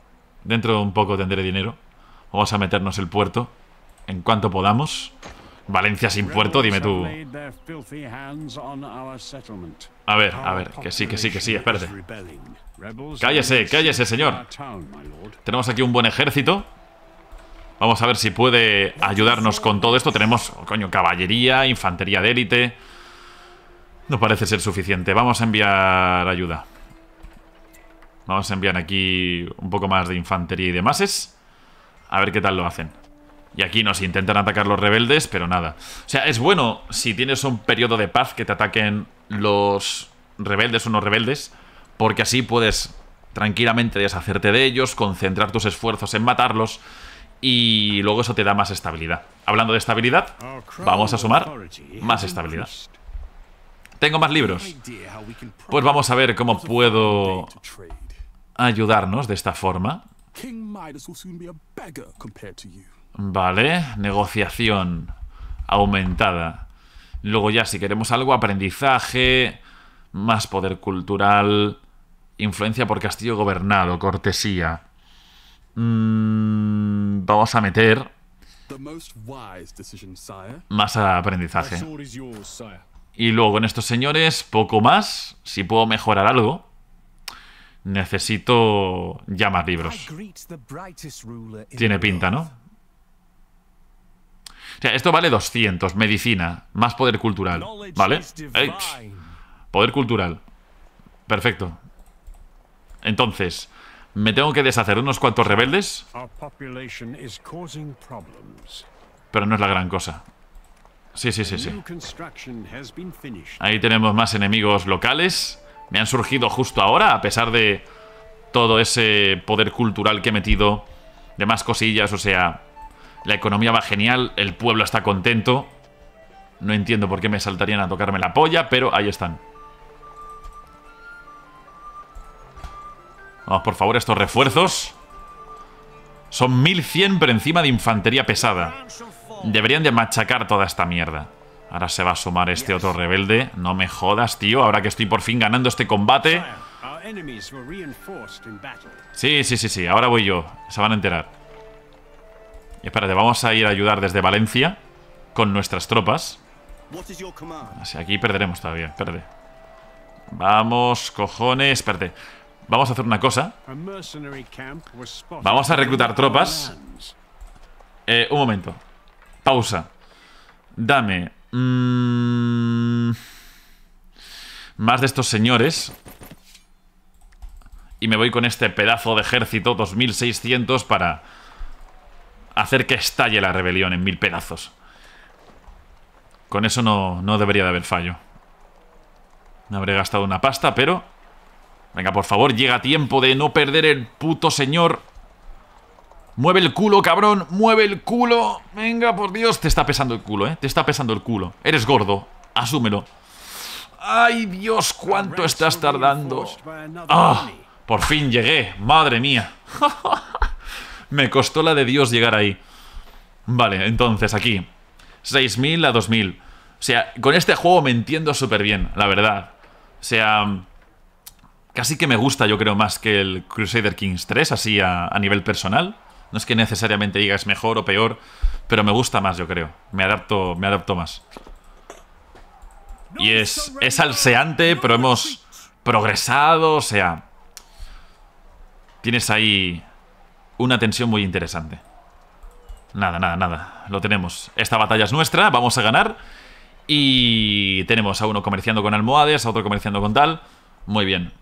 Dentro de un poco tendré dinero. Vamos a meternos el puerto. En cuanto podamos. Valencia sin puerto, dime tú. A ver, a ver, que sí, que sí, que sí, espérate. Cállese, cállese, señor. Tenemos aquí un buen ejército. Vamos a ver si puede ayudarnos con todo esto. Tenemos, oh, coño, caballería, infantería de élite. No parece ser suficiente. Vamos a enviar ayuda. Vamos a enviar aquí un poco más de infantería y demás. A ver qué tal lo hacen. Y aquí nos intentan atacar los rebeldes, pero nada. O sea, es bueno si tienes un periodo de paz que te ataquen los rebeldes o no rebeldes, porque así puedes tranquilamente deshacerte de ellos, concentrar tus esfuerzos en matarlos y luego eso te da más estabilidad. Hablando de estabilidad, vamos a sumar más estabilidad. Tengo más libros. Pues vamos a ver cómo puedo ayudarnos de esta forma. Vale, negociación aumentada. Luego ya si queremos algo, aprendizaje, más poder cultural, influencia por castillo gobernado, cortesía. Mm, vamos a meter más aprendizaje. Y luego en estos señores, poco más. Si puedo mejorar algo, necesito ya más libros. Tiene pinta, ¿no? O sea, esto vale 200, medicina, más poder cultural, ¿vale? poder cultural. Perfecto. Entonces, me tengo que deshacer unos cuantos rebeldes. Pero no es la gran cosa. Sí, sí, sí, sí. Ahí tenemos más enemigos locales. Me han surgido justo ahora, a pesar de todo ese poder cultural que he metido. De más cosillas, o sea... La economía va genial, el pueblo está contento. No entiendo por qué me saltarían a tocarme la polla, pero ahí están. Vamos, por favor, estos refuerzos. Son 1100 por encima de infantería pesada. Deberían de machacar toda esta mierda. Ahora se va a sumar este otro rebelde. No me jodas, tío. Ahora que estoy por fin ganando este combate. Sí, sí, sí, sí. Ahora voy yo. Se van a enterar. Y espérate, vamos a ir a ayudar desde Valencia con nuestras tropas. Así, aquí perderemos todavía. Espérate. Vamos, cojones. Espérate. Vamos a hacer una cosa. Vamos a reclutar tropas. Eh, un momento. Pausa. Dame... Mm, más de estos señores. Y me voy con este pedazo de ejército 2600 para hacer que estalle la rebelión en mil pedazos. Con eso no, no debería de haber fallo. No habré gastado una pasta, pero Venga, por favor, llega tiempo de no perder el puto señor. Mueve el culo, cabrón. Mueve el culo. Venga, por Dios. Te está pesando el culo, ¿eh? Te está pesando el culo. Eres gordo. Asúmelo. ¡Ay, Dios! ¿Cuánto estás tardando? ¡Ah! Por fin llegué. Madre mía. Me costó la de Dios llegar ahí. Vale, entonces aquí. 6.000 a 2.000. O sea, con este juego me entiendo súper bien, la verdad. O sea casi que me gusta, yo creo, más que el Crusader Kings 3, así a, nivel personal. No es que necesariamente diga es mejor o peor, pero me gusta más, yo creo. Me adapto, me adapto más. Y es, es alseante, pero hemos progresado, o sea... Tienes ahí una tensión muy interesante. Nada, nada, nada. Lo tenemos. Esta batalla es nuestra, vamos a ganar. Y tenemos a uno comerciando con almohades, a otro comerciando con tal. Muy bien.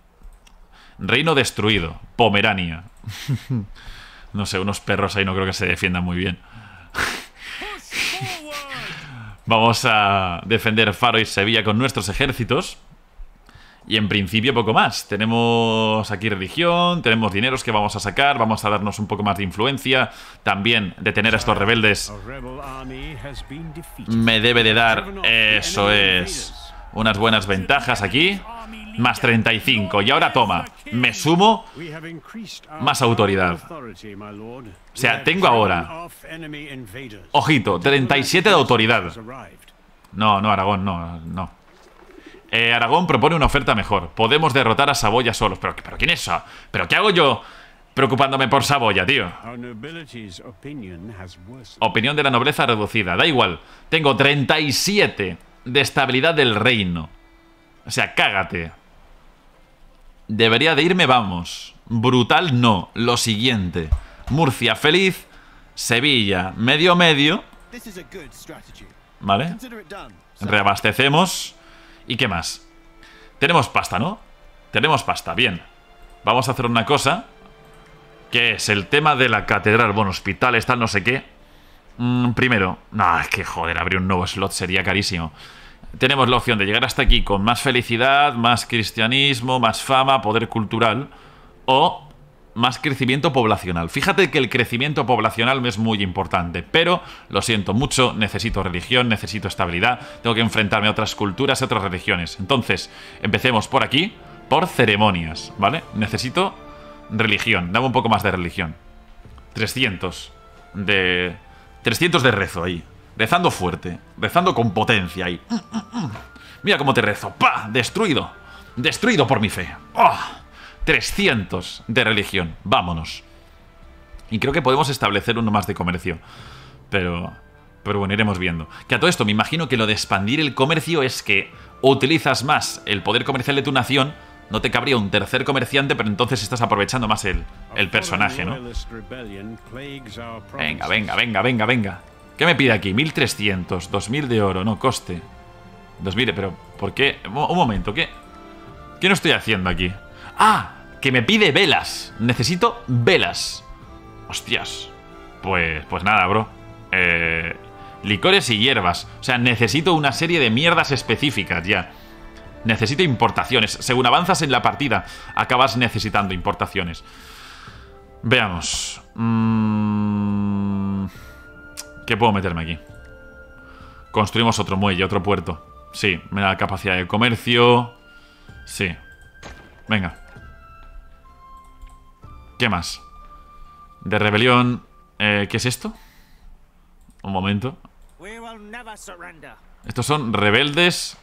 Reino destruido, Pomerania. no sé, unos perros ahí no creo que se defiendan muy bien. Vamos a defender Faro y Sevilla con nuestros ejércitos. Y en principio poco más. Tenemos aquí religión, tenemos dineros que vamos a sacar, vamos a darnos un poco más de influencia. También detener a estos rebeldes me debe de dar, eso es, unas buenas ventajas aquí más 35. Y ahora toma, me sumo más autoridad. O sea, tengo ahora, ojito, 37 de autoridad. No, no, Aragón, no, no. Eh, Aragón propone una oferta mejor. Podemos derrotar a Saboya solos. Pero, pero ¿quién es eso? ¿Pero qué hago yo? preocupándome por Saboya, tío. Opinión de la nobleza reducida. Da igual. Tengo 37 de estabilidad del reino. O sea, cágate. Debería de irme, vamos. Brutal no, lo siguiente. Murcia feliz, Sevilla medio medio. Vale. Reabastecemos. ¿Y qué más? Tenemos pasta, ¿no? Tenemos pasta, bien. Vamos a hacer una cosa. Que es el tema de la catedral. Bueno, hospital tal, no sé qué. Mm, primero. Ah, es que joder, abrir un nuevo slot sería carísimo tenemos la opción de llegar hasta aquí con más felicidad, más cristianismo, más fama, poder cultural o más crecimiento poblacional. Fíjate que el crecimiento poblacional me es muy importante, pero lo siento mucho, necesito religión, necesito estabilidad, tengo que enfrentarme a otras culturas, a otras religiones. Entonces, empecemos por aquí, por ceremonias, ¿vale? Necesito religión, dame un poco más de religión. 300 de 300 de rezo ahí, Rezando fuerte. Rezando con potencia ahí. Mm, mm, mm". Mira cómo te rezo. ¡Pah! Destruido. Destruido por mi fe. ¡Oh! 300 de religión. Vámonos. Y creo que podemos establecer uno más de comercio. Pero... Pero bueno, iremos viendo. Que a todo esto me imagino que lo de expandir el comercio es que utilizas más el poder comercial de tu nación no te cabría un tercer comerciante, pero entonces estás aprovechando más el, el personaje, ¿no? Venga, venga, venga, venga, venga. ¿Qué me pide aquí? 1300, 2000 de oro, no, coste. 2000, pero ¿por qué? Un momento, ¿qué? ¿Qué no estoy haciendo aquí? ¡Ah! Que me pide velas. Necesito velas. Hostias. Pues, pues nada, bro. Eh, licores y hierbas. O sea, necesito una serie de mierdas específicas ya. Necesito importaciones. Según avanzas en la partida, acabas necesitando importaciones. Veamos. Mmm ¿Qué puedo meterme aquí? Construimos otro muelle, otro puerto. Sí, me da capacidad de comercio. Sí. Venga. ¿Qué más? De rebelión... Eh, ¿Qué es esto? Un momento. Estos son rebeldes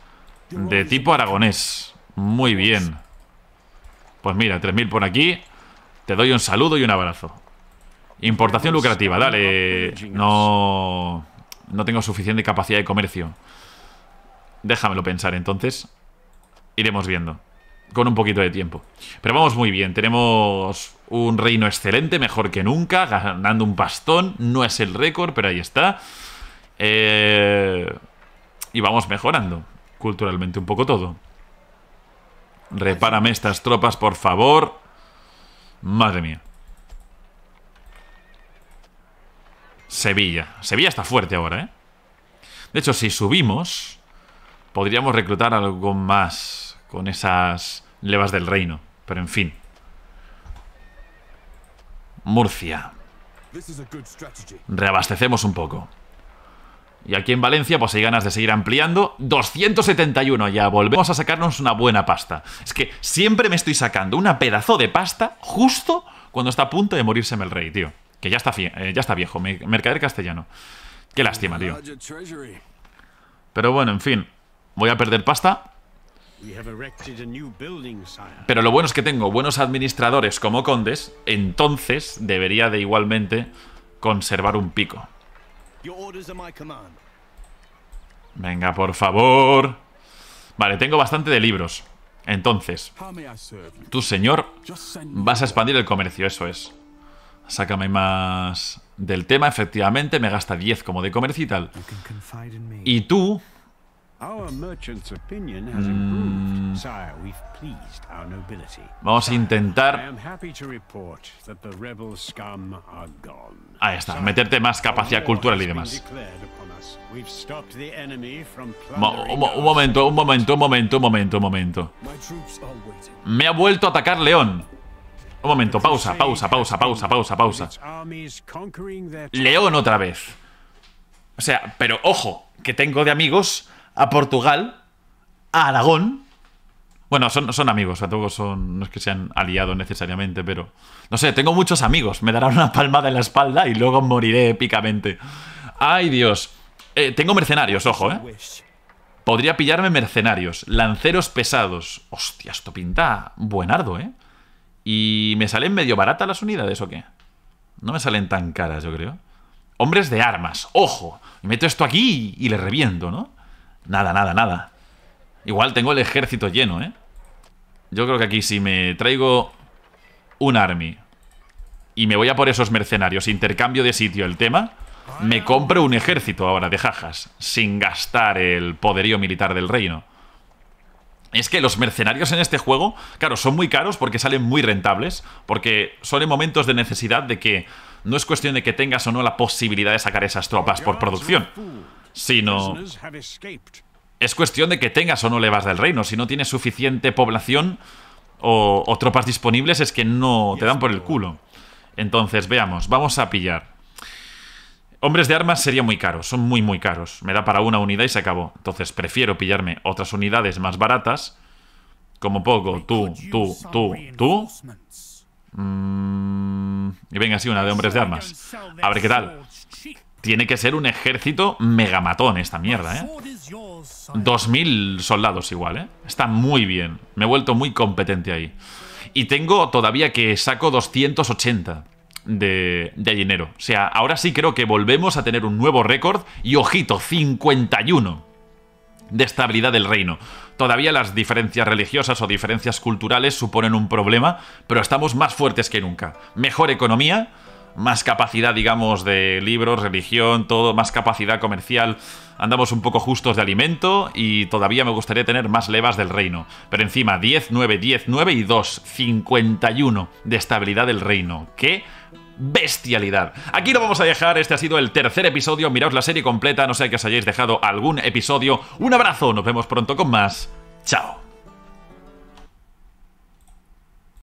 de tipo aragonés. Muy bien. Pues mira, 3.000 por aquí. Te doy un saludo y un abrazo. Importación pues, lucrativa, dale. No. No tengo suficiente capacidad de comercio. Déjamelo pensar entonces. Iremos viendo. Con un poquito de tiempo. Pero vamos muy bien. Tenemos un reino excelente, mejor que nunca. Ganando un pastón. No es el récord, pero ahí está. Eh, y vamos mejorando culturalmente un poco todo. Repárame estas tropas, por favor. Madre mía. Sevilla. Sevilla está fuerte ahora, ¿eh? De hecho, si subimos, podríamos reclutar algo más con esas levas del reino. Pero en fin. Murcia. Reabastecemos un poco. Y aquí en Valencia pues hay ganas de seguir ampliando. 271 ya, volvemos a sacarnos una buena pasta. Es que siempre me estoy sacando una pedazo de pasta justo cuando está a punto de morirse el rey, tío que ya está, eh, ya está viejo, mercader castellano. Qué lástima, tío. Pero bueno, en fin, voy a perder pasta. Pero lo bueno es que tengo buenos administradores como condes, entonces debería de igualmente conservar un pico. Venga, por favor. Vale, tengo bastante de libros. Entonces, tu señor vas a expandir el comercio, eso es sácame más del tema, efectivamente, me gasta 10 como de comercio y tal. Y tú... Mm. vamos a intentar... Ahí está, meterte más capacidad cultural y demás. un momento, un momento, un momento, un momento, un momento. Me ha vuelto a atacar León. Un momento, pausa, pausa, pausa, pausa, pausa, pausa. León otra vez. O sea, pero ojo, que tengo de amigos a Portugal, a Aragón. Bueno, son, son amigos, todos son. No es que sean aliados necesariamente, pero. No sé, tengo muchos amigos. Me darán una palmada en la espalda y luego moriré épicamente. ¡Ay, Dios! Eh, tengo mercenarios, ojo, ¿eh? Podría pillarme mercenarios, lanceros pesados. Hostia, esto pinta buenardo, ¿eh? ¿Y me salen medio baratas las unidades o qué? No me salen tan caras, yo creo. Hombres de armas, ojo. meto esto aquí y le reviento, ¿no? Nada, nada, nada. Igual tengo el ejército lleno, ¿eh? Yo creo que aquí si me traigo un army y me voy a por esos mercenarios, intercambio de sitio el tema, me compro un ejército ahora de jajas, sin gastar el poderío militar del reino es que los mercenarios en este juego, claro, son muy caros porque salen muy rentables, porque son en momentos de necesidad de que no es cuestión de que tengas o no la posibilidad de sacar esas tropas por producción, sino es cuestión de que tengas o no levas del reino. Si no tienes suficiente población o, o tropas disponibles es que no te dan por el culo. Entonces, veamos, vamos a pillar. Hombres de armas sería muy caro, son muy muy caros. Me da para una unidad y se acabó. Entonces prefiero pillarme otras unidades más baratas. Como poco, tú, tú, tú, tú. Mm, y venga, sí, una de hombres de armas. A ver qué tal. Tiene que ser un ejército megamatón esta mierda, ¿eh? 2.000 soldados igual, ¿eh? Está muy bien. Me he vuelto muy competente ahí. Y tengo todavía que saco 280 de, dinero. O sea, ahora sí creo que volvemos a tener un nuevo récord y ojito, 51 de estabilidad del reino. Todavía las diferencias religiosas o diferencias culturales suponen un problema, pero estamos más fuertes que nunca. Mejor economía, más capacidad, digamos, de libros, religión, todo, más capacidad comercial. Andamos un poco justos de alimento y todavía me gustaría tener más levas del reino. Pero encima, 10, 9, 10, 9 y 2, 51 de estabilidad del reino. ¿Qué? bestialidad. Aquí lo vamos a dejar, este ha sido el tercer episodio, miraos la serie completa, no sé que os hayáis dejado algún episodio. Un abrazo, nos vemos pronto con más. Chao.